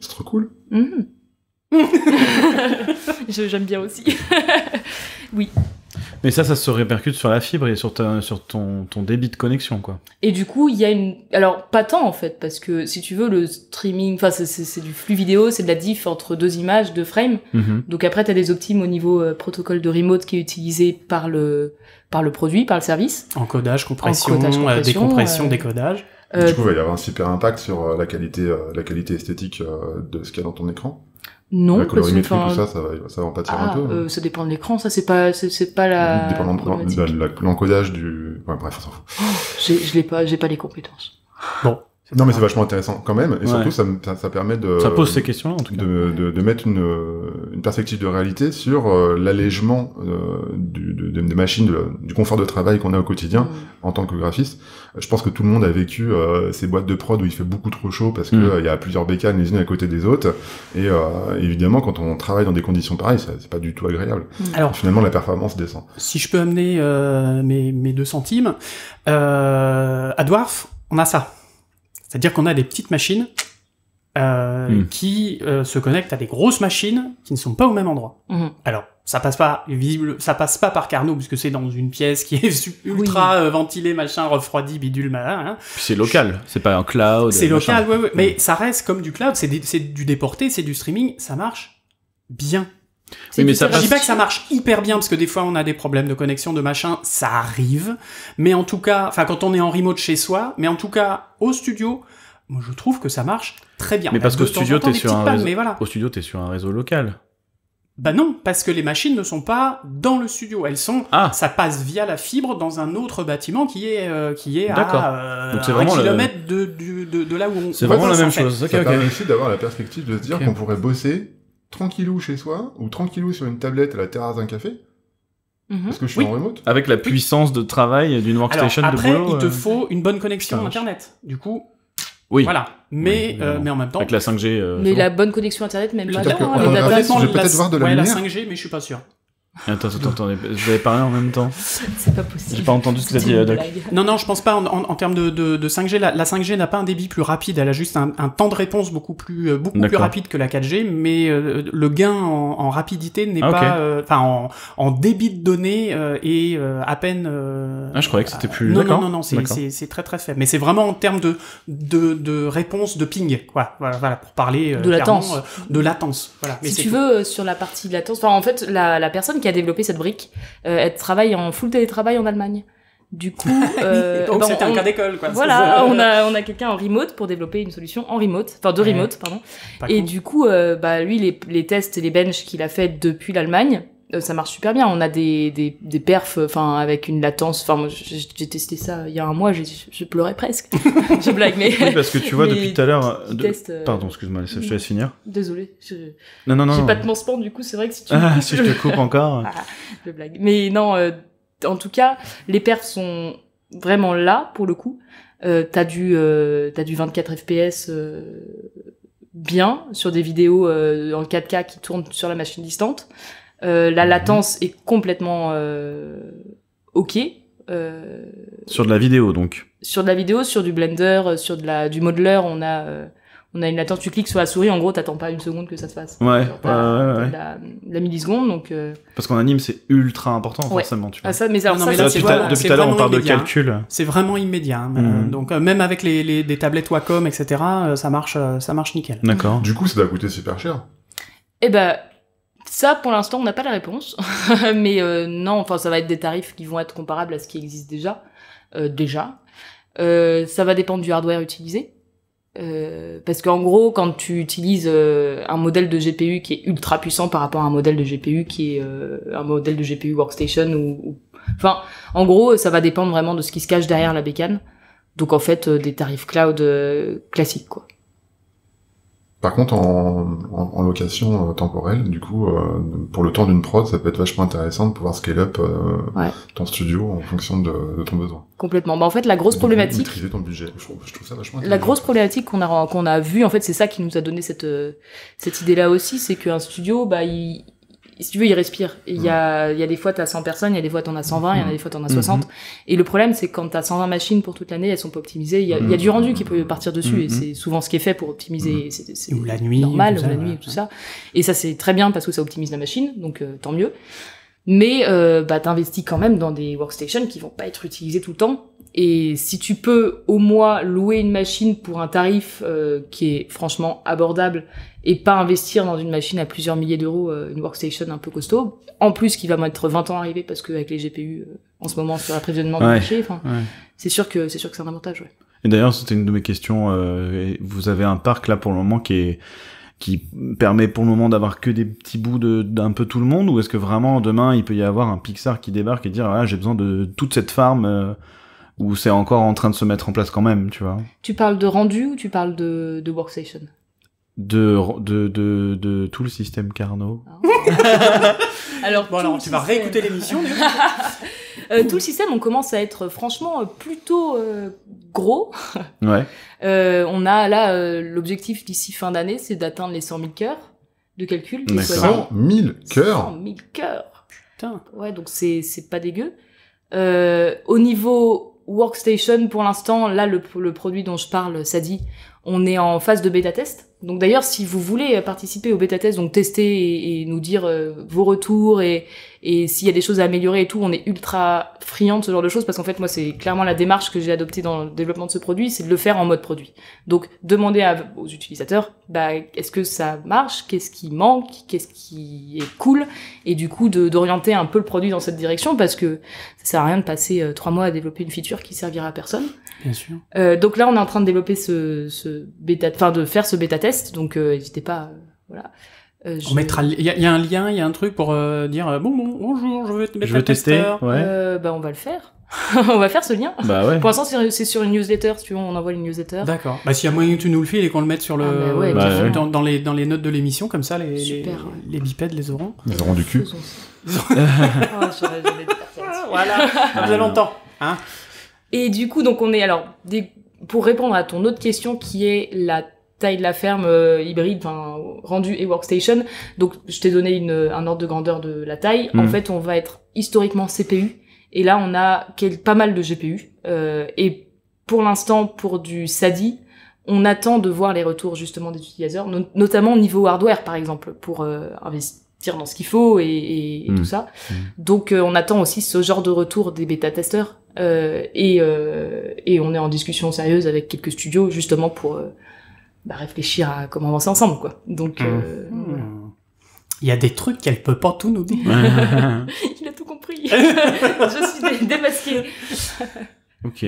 C'est trop cool. J'aime bien aussi. oui. Mais ça, ça se répercute sur la fibre et sur, sur ton, ton débit de connexion, quoi. Et du coup, il y a une... Alors, pas tant, en fait, parce que, si tu veux, le streaming, enfin, c'est du flux vidéo, c'est de la diff entre deux images, deux frames. Mm-hmm. Donc après, tu as des optimes au niveau euh, protocole de remote qui est utilisé par le, par le produit, par le service. Encodage, compression, euh, compression décompression, euh, décodage. du coup, il va y avoir un super impact sur la qualité, la qualité esthétique de ce qu'il y a dans ton écran. Non, parce que, tout ça, ça va, ça va en pâtir ah, un peu. Euh, hein. ça dépend de l'écran, ça c'est pas, c'est, pas la. Dépendant de l'encodage du. Ouais, bref, ça. s'en fout. Oh, je l'ai pas, j'ai pas les compétences. Bon, non, mais c'est vachement intéressant quand même, et surtout ça, ça, permet de ça pose ces questions en tout cas. De, de, mettre une, une, perspective de réalité sur euh, l'allègement euh, de, des machines, du confort de travail qu'on a au quotidien mm. en tant que graphiste. Je pense que tout le monde a vécu euh, ces boîtes de prod où il fait beaucoup trop chaud parce que mm. il y a plusieurs bécanes les unes à côté des autres, et évidemment quand on travaille dans des conditions pareilles, c'est pas du tout agréable. Mm. Alors finalement la performance descend. Si je peux amener mes, mes deux centimes à Dwarf, on a ça. C'est-à-dire qu'on a des petites machines euh, hmm. qui euh, se connectent à des grosses machines qui ne sont pas au même endroit. Mhm. Alors, ça passe pas visible, ça passe pas par Carnot puisque c'est dans une pièce qui est ultra euh, ventilée, machin, refroidi, bidule, malin. Hein. c'est local, c'est pas un cloud. C'est local, ouais, ouais, mais hmm. ça reste comme du cloud, c'est du déporté, c'est du streaming, ça marche bien. Oui, mais ça Je dis pas que ça marche hyper bien parce que des fois on a des problèmes de connexion, de machin, ça arrive. Mais en tout cas, enfin quand on est en remote chez soi, mais en tout cas au studio, moi je trouve que ça marche très bien. Mais parce qu'au studio t'es sur un réseau... au studio t'es sur un réseau local. Bah non, parce que les machines ne sont pas dans le studio, elles sont, ah. ça passe via la fibre dans un autre bâtiment qui est euh, qui est à euh, un kilomètre de, là où on. C'est vraiment la même chose. C'est okay, aussi d'avoir la perspective de se dire qu'on pourrait bosser tranquillou chez soi, ou tranquillou sur une tablette à la terrasse d'un café, mhm. parce que je suis en remote. Avec la puissance de travail d'une workstation Alors, après, il te euh, faut une bonne connexion internet. Du coup, oui. Voilà. Mais, euh, mais en même temps. Avec la 5G. Euh, mais la bonne connexion internet, même pas. Peut-être voir de la la 5G, mais je suis pas sûr. Attends, je attends, vous avez parlé en même temps C'est pas possible. J'ai pas entendu ce que as dit, Doc. Non, non, je pense pas. En, termes de, 5G, la, 5G n'a pas un débit plus rapide, elle a juste un, temps de réponse beaucoup plus, euh, beaucoup plus rapide que la 4G, mais euh, le gain en, rapidité n'est ah, pas. Euh, enfin, en, débit de données et est à peine. ah, je croyais que c'était plus. Non, non, non, non c'est très très faible. Mais c'est vraiment en termes de, de, réponse, de ping, Voilà, pour parler. de latence. de latence. Voilà. Mais si tu veux, sur la partie de latence, en fait, la, la personne qui a développé cette brique. Euh, elle travaille en full télétravail en Allemagne. Du coup, donc d'école, Voilà, on a quelqu'un en remote pour développer une solution en remote, enfin de remote, pardon. et du coup, euh, bah lui les les tests, les benches qu'il a fait depuis l'Allemagne, euh, ça marche super bien. On a des, des, des perfs, enfin, avec une latence. Enfin, j'ai testé ça il y a un mois, je pleurais presque. je blague, mais. parce que tu vois, depuis tout à l'heure. Euh, euh, Pardon, excuse-moi, je te laisse finir. Désolé. Non, non, non. J'ai pas de pansement, du coup, c'est vrai que si tu. Ah, je te coupe encore. Ah, je blague. Mais non, en tout cas, les perfs sont vraiment là, pour le coup. Euh, t'as du, euh, du 24 FPS bien sur des vidéos en 4K qui tournent sur la machine distante. Euh, la mhm. latence est complètement euh, ok. Euh, sur de la vidéo donc. Sur de la vidéo, sur du Blender, sur de la du modeler, on a on a une latence. Tu cliques sur la souris, en gros, t'attends pas une seconde que ça se fasse. Ouais. La, milliseconde donc. Parce qu'en anime, c'est ultra important forcément. Ah, ça, mais, ça, depuis, tout à l'heure, on parle de calcul. C'est vraiment immédiat. Hein. Mhm. Donc même avec les, les des tablettes Wacom, etc., ça marche ça marche nickel. D'accord. Du coup, ça doit coûter super cher. Eh ben, ça, pour l'instant, on n'a pas la réponse. mais euh, non, enfin, ça va être des tarifs qui vont être comparables à ce qui existe déjà. Euh, déjà. Euh, ça va dépendre du hardware utilisé. parce qu'en gros, quand tu utilises un modèle de GPU qui est ultra puissant par rapport à un modèle de GPU qui est un modèle de GPU workstation ou, enfin, en gros, ça va dépendre vraiment de ce qui se cache derrière la bécane. Donc en fait, des tarifs cloud classiques quoi. Par contre, en, en, location euh, temporelle, du coup, euh, pour le temps d'une prod, ça peut être vachement intéressant de pouvoir scale up euh, ton studio en fonction de, de, ton besoin. Complètement. Bah, en fait, la grosse problématique. ton budget. Je trouve, ça vachement La grosse problématique qu'on a qu'on a vue, en fait, c'est ça qui nous a donné cette cette idée là aussi, c'est qu'un studio, bah, il si tu veux, Il y, a, mm. il y a des fois, tu as 100 personnes, il y a des fois, tu en as 120, il y en a des fois, tu en as 60. Mm-hmm. Et le problème, c'est quand tu as 120 machines pour toute l'année, elles sont pas optimisées. Il y a, du rendu qui peut partir dessus, et mm-hmm. c'est souvent ce qui est fait pour optimiser. Mm-hmm. C'est, la nuit. Normal, ou la nuit, tout ça. Et ça, c'est très bien parce que ça optimise la machine, donc euh, tant mieux. Mais euh, bah, t'investis quand même dans des workstations qui vont pas être utilisées tout le temps et si tu peux au moins louer une machine pour un tarif euh, qui est franchement abordable et pas investir dans une machine à plusieurs milliers d'euros, euh, une workstation un peu costaud, en plus qui va mettre 20 ans à arriver parce qu'avec les GPU euh, en ce moment sur l'approvisionnement ouais, du marché, c'est sûr que c'est sûr que c'est un avantage. Et d'ailleurs, c'était une de mes questions. vous avez un parc là pour le moment qui permet pour le moment d'avoir que des petits bouts d'un peu tout le monde ou est-ce que vraiment demain il peut y avoir un Pixar qui débarque et dire ah, j'ai besoin de toute cette farm ou c'est encore en train de se mettre en place quand même, tu vois. Tu parles de rendu ou tu parles de, de workstation de, de, de, tout le système Carnot. Ah. alors, bon, alors tu vas réécouter l'émission. Euh, tout le système, on commence à être euh, franchement euh, plutôt gros. Ouais. on a là l'objectif d'ici fin d'année, c'est d'atteindre les 100 000 cœurs de calcul. 100 000 cœurs. 100 000 cœurs. Putain. Ouais, donc c'est c'est pas dégueu. au niveau Workstation, pour l'instant, là, le, produit dont je parle, ça dit, on est en phase de bêta test. Donc d'ailleurs, si vous voulez participer au bêta test, donc tester et, nous dire euh, vos retours et, s'il y a des choses à améliorer et tout, on est ultra friand de ce genre de choses parce qu'en fait, moi, c'est clairement la démarche que j'ai adoptée dans le développement de ce produit, c'est de le faire en mode produit. Donc demander à, aux utilisateurs, bah, est-ce que ça marche, qu'est-ce qui manque, qu'est-ce qui est cool, et du coup d'orienter un peu le produit dans cette direction parce que ça sert à rien de passer euh, trois mois à développer une feature qui servira à personne. Bien sûr. Euh, donc là, on est en train de développer ce, ce bêta, enfin de faire ce bêta test. Donc euh, n'hésitez pas, euh, voilà. On mettra. Il y, a un lien, il y a un truc pour dire bonjour, je veux tester. bah on va le faire. on va faire ce lien. Bah pour l'instant, c'est sur une newsletter, si tu veux, on envoie une newsletter. D'accord. Bah, s'il y a moyen que tu nous le files et qu'on le mette sur le, ah, bah dans, les, dans les notes de l'émission, comme ça, les, les, les, bipèdes les auront. Ils auront du cul. ça oh, faisait ah, longtemps. Hein et du coup, donc on est alors des... pour répondre à ton autre question qui est la taille de la ferme euh, hybride, enfin rendu et workstation. Donc je t'ai donné une, un ordre de grandeur de la taille. En mhm. fait, on va être historiquement CPU et là on a pas mal de GPU euh, et pour l'instant pour du SADI, on attend de voir les retours justement des utilisateurs, notamment au niveau hardware par exemple pour euh, investir dans ce qu'il faut et, mhm. tout ça. Mhm. Donc euh, on attend aussi ce genre de retour des bêta-testeurs euh, et, euh, et on est en discussion sérieuse avec quelques studios justement pour euh, bah, réfléchir à comment avancer ensemble, quoi. Donc, mmh. Mmh. Il y a des trucs qu'elle peut pas tout nous dire. Il a tout compris. Je suis démasquée. Ok.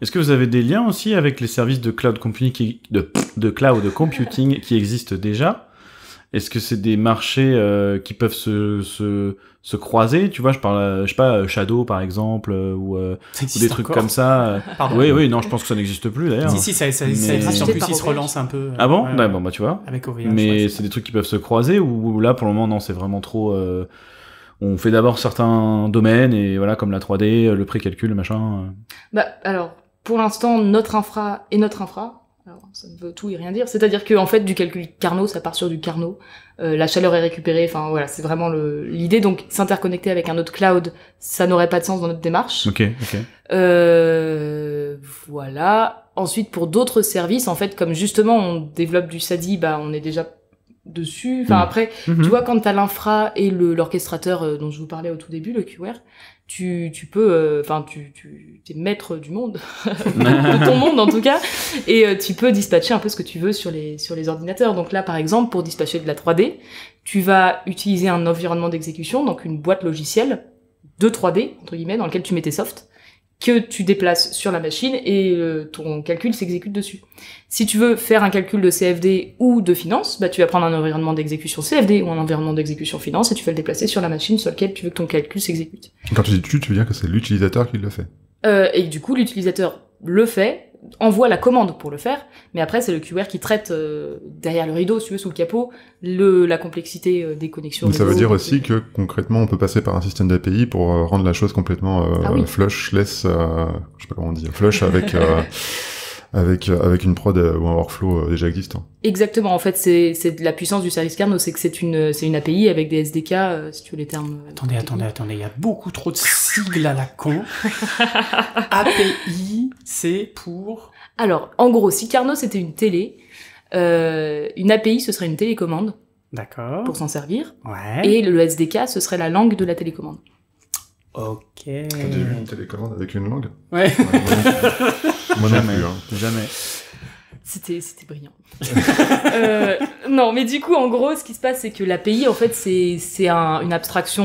Est-ce que vous avez des liens aussi avec les services de cloud computing, qui, de cloud computing qui existent déjà est-ce que c'est des marchés euh, qui peuvent se, se, se croiser Tu vois, je parle, euh, je sais pas, euh, Shadow par exemple, ou, des trucs comme ça. Oui, oui, non, je pense que ça n'existe plus d'ailleurs. Si, si, ça, ça, ça existe. En plus, ils se relance un peu. Ah bon Bon, bah tu vois. mais c'est des trucs qui peuvent se croiser ou là pour le moment non, c'est vraiment trop on fait d'abord certains domaines et voilà comme la 3D, le précalcul, le machin. Bah alors pour l'instant notre infra et notre infra ça ne veut tout et rien dire. C'est-à-dire que en fait, du calcul Carnot, ça part sur du Carnot. Euh, la chaleur est récupérée. Enfin voilà, c'est vraiment l'idée. Donc s'interconnecter avec un autre cloud, ça n'aurait pas de sens dans notre démarche. Ok. ok. Euh, voilà. Ensuite, pour d'autres services, en fait, comme justement on développe du SADI, bah on est déjà dessus. Enfin mm. après, mm-hmm. tu vois, quand t'as l'infra et l'orchestrateur euh, dont je vous parlais au tout début, le QR, tu, tu peux, euh, enfin, tu, tu es maître du monde, de ton monde en tout cas, et euh, tu peux dispatcher un peu ce que tu veux sur les, sur les ordinateurs. Donc là, par exemple, pour dispatcher de la 3D, tu vas utiliser un environnement d'exécution, donc une boîte logicielle de 3D, entre guillemets, dans lequel tu mets tes softs que tu déplaces sur la machine et euh, ton calcul s'exécute dessus. Si tu veux faire un calcul de CFD ou de finance, bah, tu vas prendre un environnement d'exécution CFD ou un environnement d'exécution finance et tu vas le déplacer sur la machine sur laquelle tu veux que ton calcul s'exécute. Quand tu dis tu, tu veux dire que c'est l'utilisateur qui le fait. Euh, et du coup, l'utilisateur le fait envoie la commande pour le faire, mais après c'est le QR qui traite euh, derrière le rideau, si veux, sous le capot, le, la complexité euh, des connexions. ça veut dire aussi que concrètement on peut passer par un système d'API pour euh, rendre la chose complètement ah flush laisse, je sais pas comment on dit, flush avec avec euh, avec une prod euh, ou un workflow euh, déjà existant. Exactement. En fait, c'est c'est la puissance du service Carnot, c'est que c'est une c'est une API avec des SDK, si tu veux les termes. Attendez, attendez, attendez. Il y a beaucoup trop de sigles à la con. API, c'est pour. Alors, en gros, si Carnot c'était une télé, une API ce serait une télécommande. D'accord. Pour s'en servir. Ouais. Et le SDK, ce serait la langue de la télécommande. Ok. T'as déjà une télécommande avec une langue ouais Moi jamais. Non hein. C'était, c'était brillant. Euh, non, mais du coup, en gros, ce qui se passe, c'est que l'API, en fait, c'est, une abstraction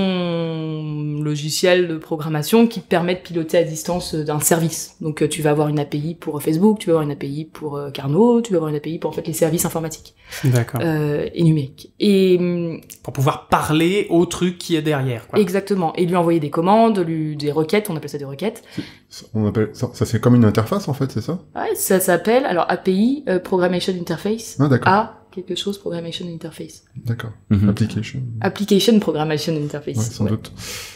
logicielle de programmation qui permet de piloter à distance euh, d'un service. Donc, euh, tu vas avoir une API pour Facebook, tu vas avoir une API pour Carnot, tu vas avoir une API pour, en fait, les services informatiques. D'accord. et numériques. Et. Mm, pour pouvoir parler au truc qui est derrière, Exactement. Et lui envoyer des commandes, lui, des requêtes, on appelle ça des requêtes on appelle ça, c'est comme une interface en fait, c'est ça Ouais, ça s'appelle alors API euh, Programmation Interface. Ah A quelque chose Programmation Interface. D'accord. Mhm. Application. Application Programmation Interface. Ouais, sans doute.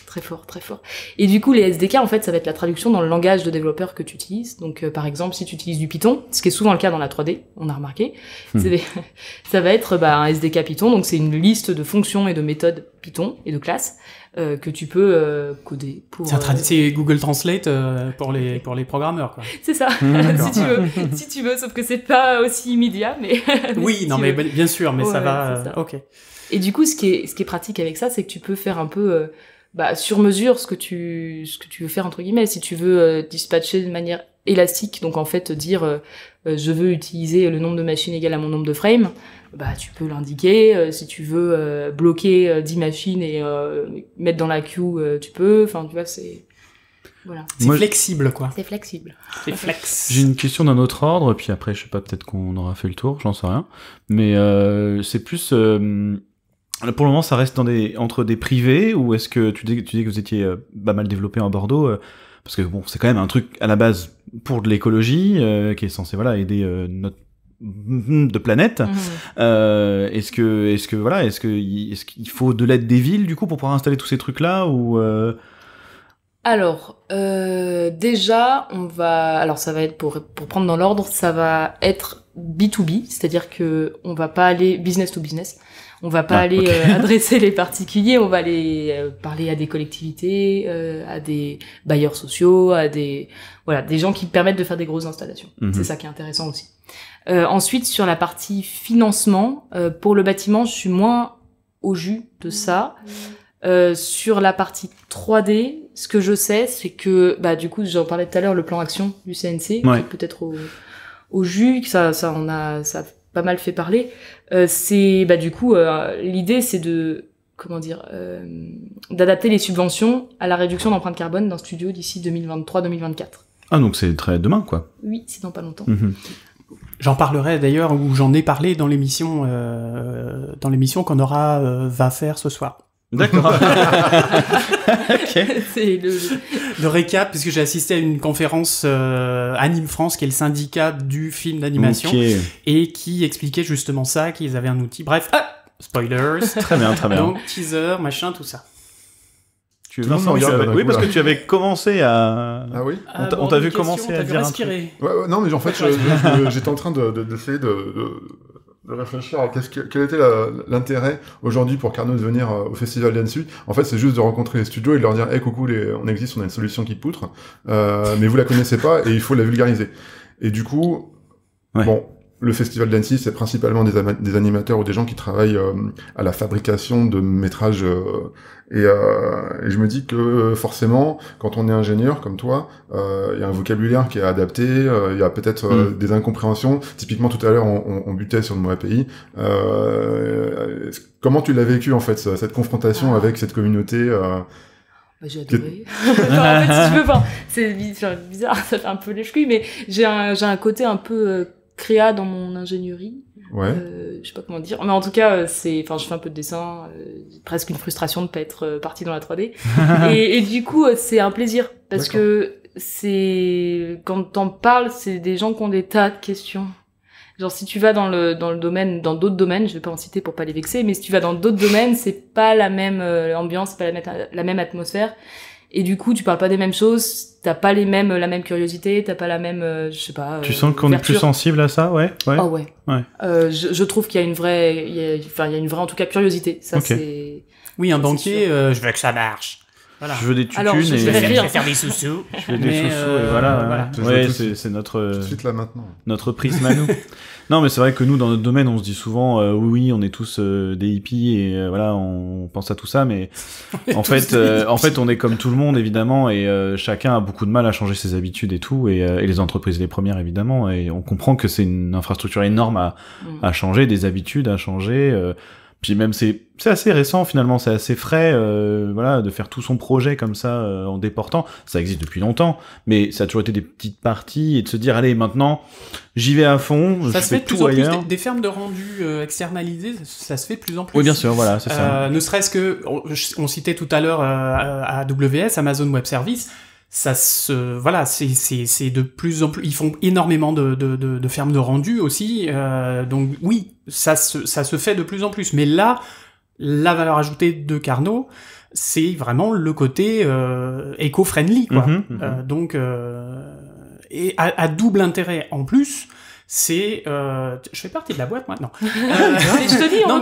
Très fort, très fort. Et du coup, les SDK en fait, ça va être la traduction dans le langage de développeur que tu utilises. Donc euh, par exemple, si tu utilises du Python, ce qui est souvent le cas dans la 3D, on a remarqué, hmm. ça va être bah, un SDK Python. Donc c'est une liste de fonctions et de méthodes Python et de classes euh, que tu peux euh, coder. Pour, c'est, euh, Google Translate pour, les, pour les programmeurs. Quoi. C'est ça, mmh, si, tu veux, si tu veux, sauf que c'est pas aussi immédiat. Mais, oui, non, mais ben, bien sûr, mais ça va. Ok. Et du coup, ce qui, est, ce qui est pratique avec ça, c'est que tu peux faire un peu bah, sur mesure ce que, tu, ce que tu veux faire, entre guillemets. Si tu veux dispatcher de manière élastique, donc en fait dire je veux utiliser le nombre de machines égal à mon nombre de frames bah, tu peux l'indiquer. Euh, si tu veux euh, bloquer 10 euh, machines et mettre dans la queue, tu peux. Enfin, tu vois, c'est. Voilà. C'est flexible, quoi. C'est flexible. J'ai une question d'un autre ordre, puis après, je sais pas, peut-être qu'on aura fait le tour, j'en sais rien. Mais c'est plus. Pour le moment, ça reste dans des, entre des privés, ou est-ce que tu dis, que vous étiez pas mal développé en Bordeaux Parce que bon, c'est quand même un truc à la base pour de l'écologie, qui est censé voilà, aider notre de planète. Mhm. Euh, est-ce que, est-ce que voilà, est-ce que, est-ce qu'il faut de l'aide des villes du coup pour pouvoir installer tous ces trucs là ou euh? Alors euh, déjà, on va, alors ça va être pour prendre dans l'ordre, ça va être B2B, c'est-à-dire que on va pas aller business to business. On va pas ah, aller adresser les particuliers, on va aller parler à des collectivités, à des bailleurs sociaux, à des voilà, des gens qui permettent de faire des grosses installations. Mhm. C'est ça qui est intéressant aussi. Euh, ensuite, sur la partie financement, euh, pour le bâtiment, je suis moins au jus de ça. Euh, sur la partie 3D, ce que je sais, c'est que, bah, du coup, j'en parlais tout à l'heure, le plan action du CNC, peut-être au, jus, ça, ça, on a, ça pas mal fait parler. c'est, bah, du coup, l'idée, c'est de, comment dire, d'adapter les subventions à la réduction d'empreinte carbone d'un studio d'ici 2023-2024. Ah, donc c'est très demain, quoi. Oui, c'est dans pas longtemps. Mhm. J'en parlerai d'ailleurs, ou j'en ai parlé dans l'émission, euh, dans l'émission qu'on aura euh, va faire ce soir. D'accord. okay. C'est le... le... récap, puisque j'ai assisté à une conférence euh, Anime France, qui est le syndicat du film d'animation, et qui expliquait justement ça, qu'ils avaient un outil. Bref, ah spoilers. Très bien, très bien. Donc teaser, machin, tout ça. Bah, oui, parce que tu avais commencé à. Ah oui On t'a ah, vu commencer à dire. non, mais en fait, j'étais en train d'essayer de, de, de réfléchir à que, quel était l'intérêt aujourd'hui pour Carnot de venir euh, au festival d'Annecy. En fait, c'est juste de rencontrer les studios et de leur dire hey, coucou, les, on existe, on a une solution qui poutre, euh, mais vous la connaissez pas et il faut la vulgariser. Et du coup, ouais. bon, le festival d'Annecy, c'est principalement des, animateurs ou des gens qui travaillent euh, à la fabrication de métrages. Euh, et, euh, et, je me dis que forcément, quand on est ingénieur comme toi, il y a un vocabulaire qui est adapté, il y a peut-être mm. des incompréhensions. Typiquement, tout à l'heure, on, butait sur le mot API. comment tu l'as vécu en fait, cette confrontation ah. avec cette communauté bah, j'ai adoré. en fait, si tu veux, enfin, c'est bizarre, ça fait un peu les mais j'ai un, un côté un peu créa dans mon ingénierie. Ouais. Euh, je sais pas comment dire. Mais en tout cas, euh, c'est, enfin, je fais un peu de dessin, euh, presque une frustration de pas être euh, partie dans la 3D. et, du coup, c'est un plaisir parce que c'est quand t'en parles, c'est des gens qui ont des tas de questions. Genre si tu vas dans le dans le domaine dans d'autres domaines, je vais pas en citer pour pas les vexer, mais si tu vas dans d'autres domaines, c'est pas la même ambiance, c'est pas la la même atmosphère et du coup, tu parles pas des mêmes choses, t'as pas les mêmes, euh, la même curiosité, t'as pas la même, euh, je sais pas. tu euh, sens qu'on est plus sensible à ça, ouais, ouais. Ah ouais. ouais. je, trouve qu'il y a une vraie, enfin, il, y a une vraie en tout cas curiosité. Ça c'est. Oui, un banquier, je veux que ça marche. Je veux des tutunes Alors, je et... Faire, sous-sous. Je veux des euh, et voilà. Hein. Ouais, c'est notre... Euh, maintenant. Notre prisme à nous. non, mais c'est vrai que nous, dans notre domaine, on se dit souvent, euh, oui, on est tous euh, des hippies et voilà, on pense à tout ça, mais en fait, en fait, on est comme tout le monde, évidemment, et chacun a beaucoup de mal à changer ses habitudes et tout, et, les entreprises les premières, évidemment, et on comprend que c'est une infrastructure énorme à, mm. à changer, des habitudes à changer, puis même c'est c'est assez récent finalement, c'est assez frais, euh, voilà, de faire tout son projet comme ça euh, en déportant. Ça existe depuis longtemps, mais ça a toujours été des petites parties et de se dire allez maintenant j'y vais à fond, ça se fait tout plus En plus des, fermes de rendu euh, externalisées, ça se fait de plus en plus. Oui bien sûr, voilà, c'est ça. Euh, ne serait-ce que on, citait tout à l'heure à AWS, Amazon Web Service ça se voilà c'est c'est de plus en plus ils font énormément de de, de, fermes de rendu aussi euh, donc oui ça se ça se fait de plus en plus mais là la valeur ajoutée de Carnot c'est vraiment le côté euh, éco-friendly quoi mhm, euh, mhm. donc euh, et à, double intérêt en plus c'est je fais partie de la boîte maintenant. je te dis non,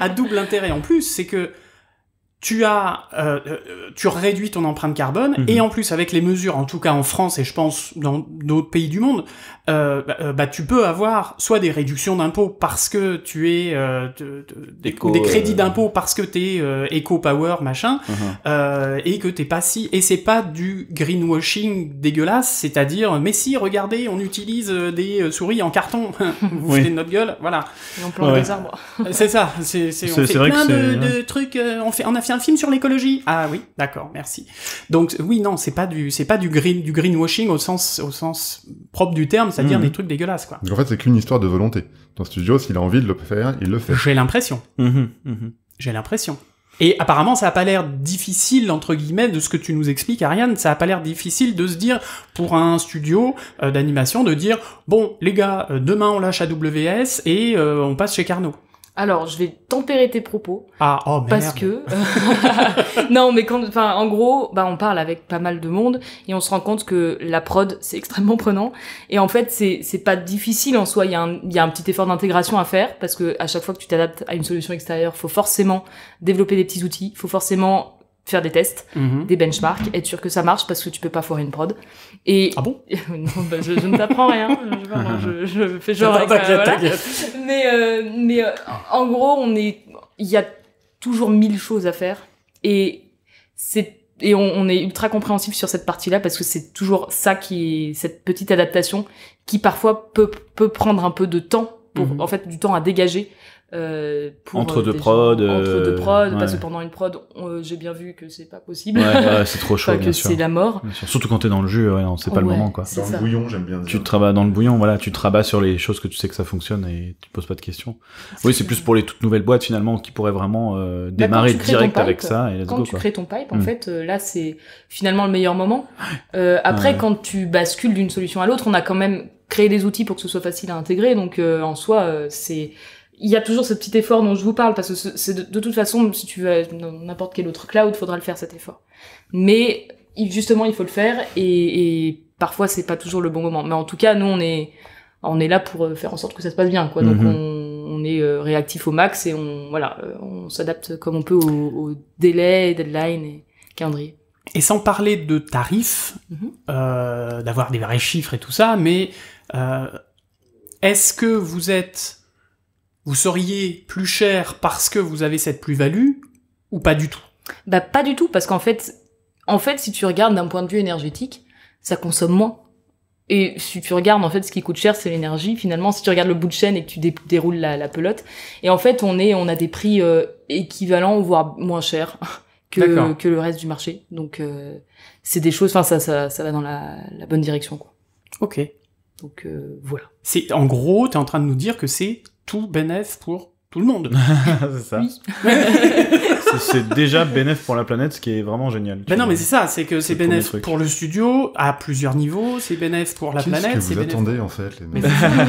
à double intérêt en plus c'est que tu as euh, euh, tu réduis ton empreinte carbone mhm. et en plus avec les mesures en tout cas en France et je pense dans d'autres pays du monde euh, bah, bah, tu peux avoir soit des réductions d'impôts parce que tu es euh, des crédits d'impôts parce que tu es éco power machin mhm. et que t'es pas si et c'est pas du greenwashing dégueulasse c'est-à-dire mais si regardez on utilise des souris en carton vous faites de notre gueule voilà c'est ça c'est c'est plein de, de, trucs on fait on a fait film sur l'écologie. Ah oui, d'accord, merci. Donc oui, non, c'est pas du, c'est pas du green, du greenwashing au sens, au sens propre du terme, c'est-à-dire mhm. des trucs dégueulasses, quoi. en fait, c'est qu'une histoire de volonté. Ton studio, s'il a envie de le faire, il le fait. J'ai l'impression. Mhm, mhm. J'ai l'impression. Et apparemment, ça n'a pas l'air difficile, entre guillemets, de ce que tu nous expliques, Ariane, ça n'a pas l'air difficile de se dire, pour un studio euh, d'animation, de dire, bon, les gars, euh, demain on lâche AWS et euh, on passe chez Carnot. Alors, je vais tempérer tes propos. Ah, oh merde. Parce que euh, non, mais quand, enfin, en gros, bah, on parle avec pas mal de monde et on se rend compte que la prod c'est extrêmement prenant. Et en fait, c'est c'est pas difficile en soi. Il y a un il y a un petit effort d'intégration à faire parce que à chaque fois que tu t'adaptes à une solution extérieure, faut forcément développer des petits outils, faut forcément faire des tests, mhm. des benchmarks, être sûr que ça marche parce que tu peux pas foirer une prod. Et ah bon bah, je, ne t'apprends rien. Je, fais genre. Mais euh, mais euh, en gros, on est, il y a toujours mille choses à faire et c'est et on, est ultra compréhensif sur cette partie-là parce que c'est toujours ça qui est cette petite adaptation qui parfois peut prendre un peu de temps pour mhm. en fait du temps à dégager euh, entre euh, euh, deux prods. Entre deux parce que pendant une prod, j'ai bien vu que c'est pas possible. c'est trop chaud. que c'est la mort. Surtout quand t'es dans le jus, c'est pas le moment, quoi. Dans le bouillon, j'aime bien. Dire. Tu travailles dans le bouillon, voilà, tu travailles sur les choses que tu sais que ça fonctionne et tu poses pas de questions. Oui, c'est plus pour les toutes nouvelles boîtes finalement qui pourraient vraiment bah, démarrer direct avec ça. Et quand tu crées ton pipe, en hmm. fait, là, c'est finalement le meilleur moment. après, quand tu bascules d'une solution à l'autre, on a quand même créé des outils pour que ce soit facile à intégrer. Donc, en soi, c'est il y a toujours ce petit effort dont je vous parle parce que c'est de, toute façon si tu veux n'importe quel autre cloud faudra le faire cet effort mais justement il faut le faire et, et parfois c'est pas toujours le bon moment mais en tout cas nous on est on est là pour euh, faire en sorte que ça se passe bien quoi donc mm-hmm. on, est euh, réactif au max et on voilà euh, on s'adapte comme on peut aux au délais deadline et calendrier et sans parler de tarifs mm-hmm. d'avoir des vrais chiffres et tout ça mais est-ce que vous êtes vous seriez plus cher parce que vous avez cette plus-value ou pas du tout Bah pas du tout parce qu'en fait, en fait, si tu regardes d'un point de vue énergétique, ça consomme moins. Et si tu regardes, en fait, ce qui coûte cher, c'est l'énergie. Finalement, si tu regardes le bout de chaîne et que tu déroules la, pelote, et en fait, on est, on a des prix euh, équivalents, voire moins chers que, le reste du marché. Donc, euh, c'est des choses. Enfin, ça, ça, ça va dans la, bonne direction, quoi. Ok. Donc euh, voilà. C'est en gros, tu es en train de nous dire que c'est tout bénéf pour tout le monde. c'est ça. c'est déjà bénéf pour la planète, ce qui est vraiment génial. Mais non, mais c'est ça, c'est que c'est bénéf pour, le studio à plusieurs niveaux, c'est bénéf pour la planète. C'est ce que vous attendez en fait, les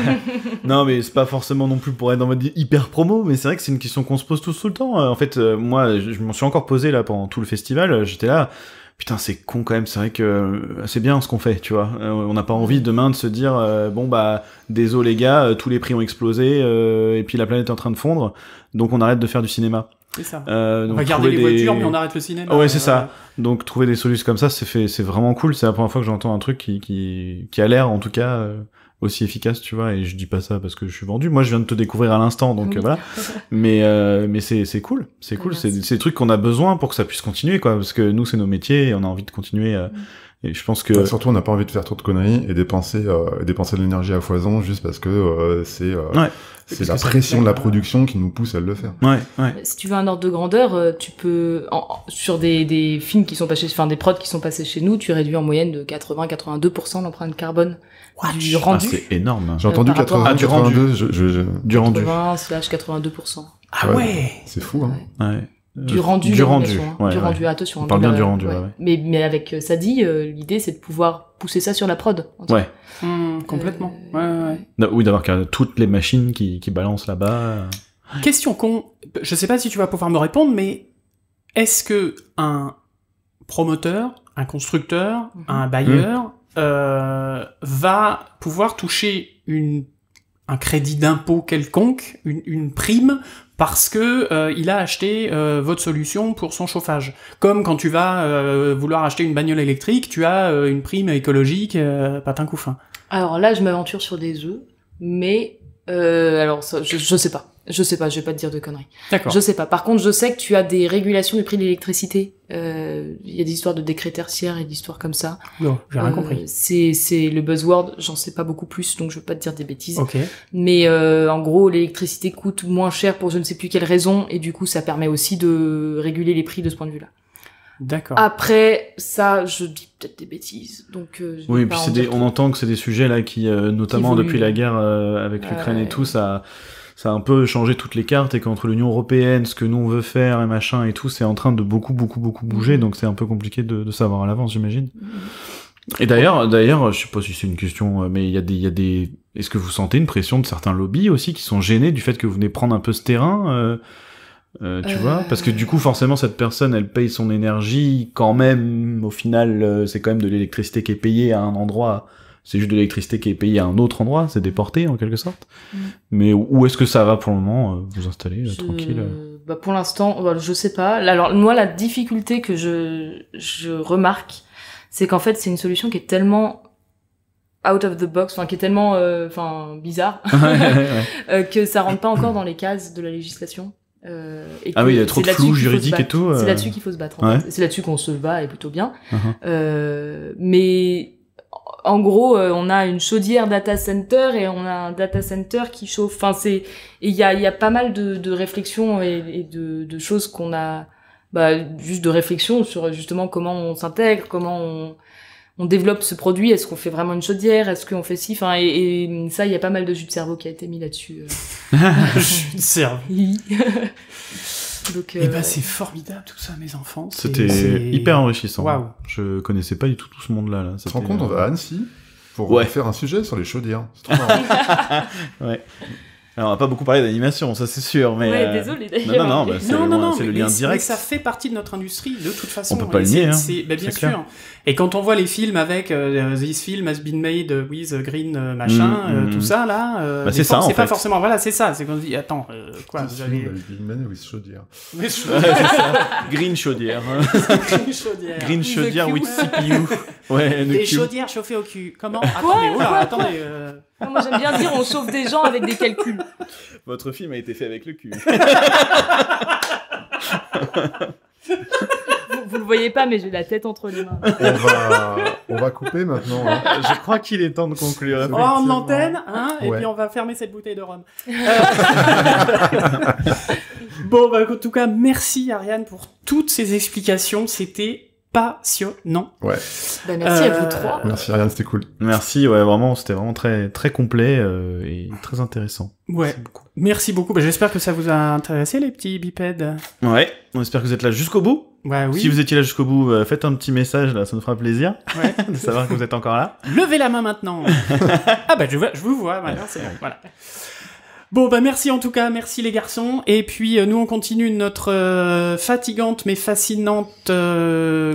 non, mais c'est pas forcément non plus pour être dans mode hyper promo, mais c'est vrai que c'est une question qu'on se pose tous tout le temps. Euh, en fait, euh, moi, je m'en suis encore posé là pendant tout le festival. Euh, j'étais là putain c'est con quand même c'est vrai que euh, c'est bien ce qu'on fait tu vois euh, on n'a pas envie demain de se dire euh, bon bah désolé les gars tous les prix ont explosé et puis la planète est en train de fondre donc on arrête de faire du cinéma c'est ça on va garder les voitures mais on arrête le cinéma ouais c'est ça donc trouver des solutions comme ça c'est fait c'est vraiment cool c'est la première fois que j'entends un truc qui qui qui a l'air en tout cas aussi efficace, tu vois. Et je dis pas ça parce que je suis vendu. Moi, je viens de te découvrir à l'instant, donc euh, voilà. Mais euh, mais c'est c'est cool, c'est cool. C'est des trucs qu'on a besoin pour que ça puisse continuer, quoi. Parce que nous, c'est nos métiers et on a envie de continuer. Euh, mm. et je pense que bah, surtout, on n'a pas envie de faire trop de conneries et dépenser dépenser de l'énergie à foison juste parce que c'est c'est la pression de la production qui nous pousse à le faire. Ouais, Si tu veux un ordre de grandeur, tu peux sur des, des films qui sont passés, enfin des prods qui sont passés chez nous, tu réduis en moyenne de 80-82% l'empreinte carbone ah, c'est énorme. Hein. J'ai entendu 82, ah, Je, je, du rendu. 82%. Ah ouais. C'est fou, hein. Du euh, rendu. Du rendu. Hein. Ouais, du rendu. Attention. On parle bien du rendu. Mais, mais avec euh, Sadi, dit, euh, l'idée c'est de pouvoir pousser ça sur la prod. ouais. Mmh, complètement. Ouais, oui, d'avoir toutes les machines qui, qui balancent là-bas. Question con. Je sais pas si tu vas pouvoir me répondre, mais est-ce que un promoteur, un constructeur, mhm. un bailleur, euh, va pouvoir toucher un crédit d'impôt quelconque, une, prime, parce que euh, il a acheté euh, votre solution pour son chauffage. Comme quand tu vas vouloir acheter une bagnole électrique, tu as une prime écologique, patin couffin. Alors là, je m'aventure sur des œufs, mais alors je, je sais pas. Je sais pas, je vais pas te dire de conneries. D'accord. Je sais pas. Par contre, je sais que tu as des régulations du prix de l'électricité. Euh, il y a des histoires de décrets tertiaires et d'histoires comme ça. Non, j'ai rien euh, compris. C'est c'est le buzzword. J'en sais pas beaucoup plus, donc je vais pas te dire des bêtises. Ok. Mais euh, en gros, l'électricité coûte moins cher pour je ne sais plus quelle raison, et du coup, ça permet aussi de réguler les prix de ce point de vue-là. D'accord. Après, ça, je dis peut-être des bêtises. Donc, euh, oui, et puis on entend que c'est des sujets là qui, notamment depuis la guerre avec l'Ukraine et tout, ça, ça a un peu changé toutes les cartes et qu'entre l'Union européenne, ce que nous on veut faire et machin et tout, c'est en train de beaucoup beaucoup beaucoup mhm. bouger, donc c'est un peu compliqué de, de savoir à l'avance, j'imagine. Mhm. Et d'ailleurs, d'ailleurs, je sais pas si c'est une question, euh, mais il y a des, il y a des, est-ce que vous sentez une pression de certains lobbies aussi qui sont gênés du fait que vous venez prendre un peu ce terrain? Euh, euh, tu vois Parce que du coup, forcément, cette personne, elle paye son énergie quand même. Au final, c'est quand même de l'électricité qui est payée à un endroit c'est juste de l'électricité qui est payée à un autre endroit, c'est déporté en quelque sorte. Mm. Mais où est-ce que ça va pour le moment euh, Vous installer euh, tranquille euh bah Pour l'instant, bah, je sais pas. Alors moi, la difficulté que je, je remarque, c'est qu'en fait, c'est une solution qui est tellement out of the box, enfin qui est tellement enfin bizarre que ça rentre pas encore dans les cases de la législation. et ah oui, il y a trop de flou juridique et tout. C'est là-dessus qu'il faut se battre. C'est là-dessus qu'on se bat et plutôt bien. Uh-huh. mais en gros, euh, on a une chaudière data center et on a un data center qui chauffe. Enfin, c'est il y a, pas mal de, réflexions et, de, choses qu'on a, bah, juste de réflexions sur justement comment on s'intègre, comment on, développe ce produit. Est-ce qu'on fait vraiment une chaudière Est-ce qu'on fait si Enfin, et, ça, il y a pas mal de jus de cerveau qui a été mis là-dessus. jus euh. de cerveau. Donc, eh ben, euh, c'est formidable tout ça, mes enfants. C'était hyper enrichissant. Je connaissais pas du tout tout ce monde-là. Là. Tu te rends compte, on euh, va à Annecy pour refaire faire un sujet sur les chaudières. C'est trop marrant. Alors, on n'a pas beaucoup parlé d'animation, ça c'est sûr, mais. Ouais, euh, désolé d'ailleurs. Non, non, non, bah, c'est le lien direct. ça fait partie de notre industrie, de toute façon. On peut pas le nier. Hein. Bah, bien sûr. Clair. Et quand on voit les films avec euh, This film has been made euh, with euh, green machin, mm, mm, tout mm. ça là. bah, c'est ça, C'est pas forcément. Voilà, c'est ça. C'est qu'on se dit, attends, quoi, vous avez. Film made with chaudière. chaudière. Hein. green chaudière. green chaudière. Green chaudière with CPU. Ouais, Des chaudières chauffées au cul. Comment Attendez, oh attendez moi j'aime bien dire on sauve des gens avec des calculs. Votre film a été fait avec le cul. vous, ne le voyez pas, mais j'ai la tête entre les mains. On va, couper maintenant. Hein. Je crois qu'il est temps de conclure. On en hein, et puis on va fermer cette bouteille de rhum. bon, bah, en tout cas, merci Ariane pour toutes ces explications. C'était passionnant. Ouais. Bah, merci à vous euh, trois. Merci c'était cool. Merci, ouais, vraiment, c'était vraiment très très complet euh, et très intéressant. Ouais. Merci beaucoup. Bah, j'espère que ça vous a intéressé les petits bipèdes. Ouais. On espère que vous êtes là jusqu'au bout. Ouais, bah, oui. Si vous étiez là jusqu'au bout, euh, faites un petit message là, ça nous fera plaisir ouais. de savoir que vous êtes encore là. Levez la main maintenant. ah bah je, je vous vois, voilà. Bon, bah merci en tout cas, merci les garçons. Et puis euh, nous, on continue notre euh, fatigante mais fascinante euh,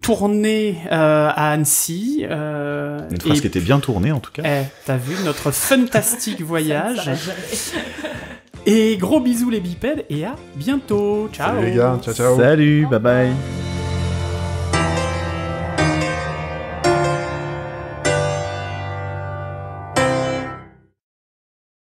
tournée à Annecy. Une phrase qui était bien tournée en tout cas. Eh, t'as vu notre fantastique voyage. et gros bisous les bipèdes et à bientôt. Ciao. les gars, ciao. Salut, bye bye.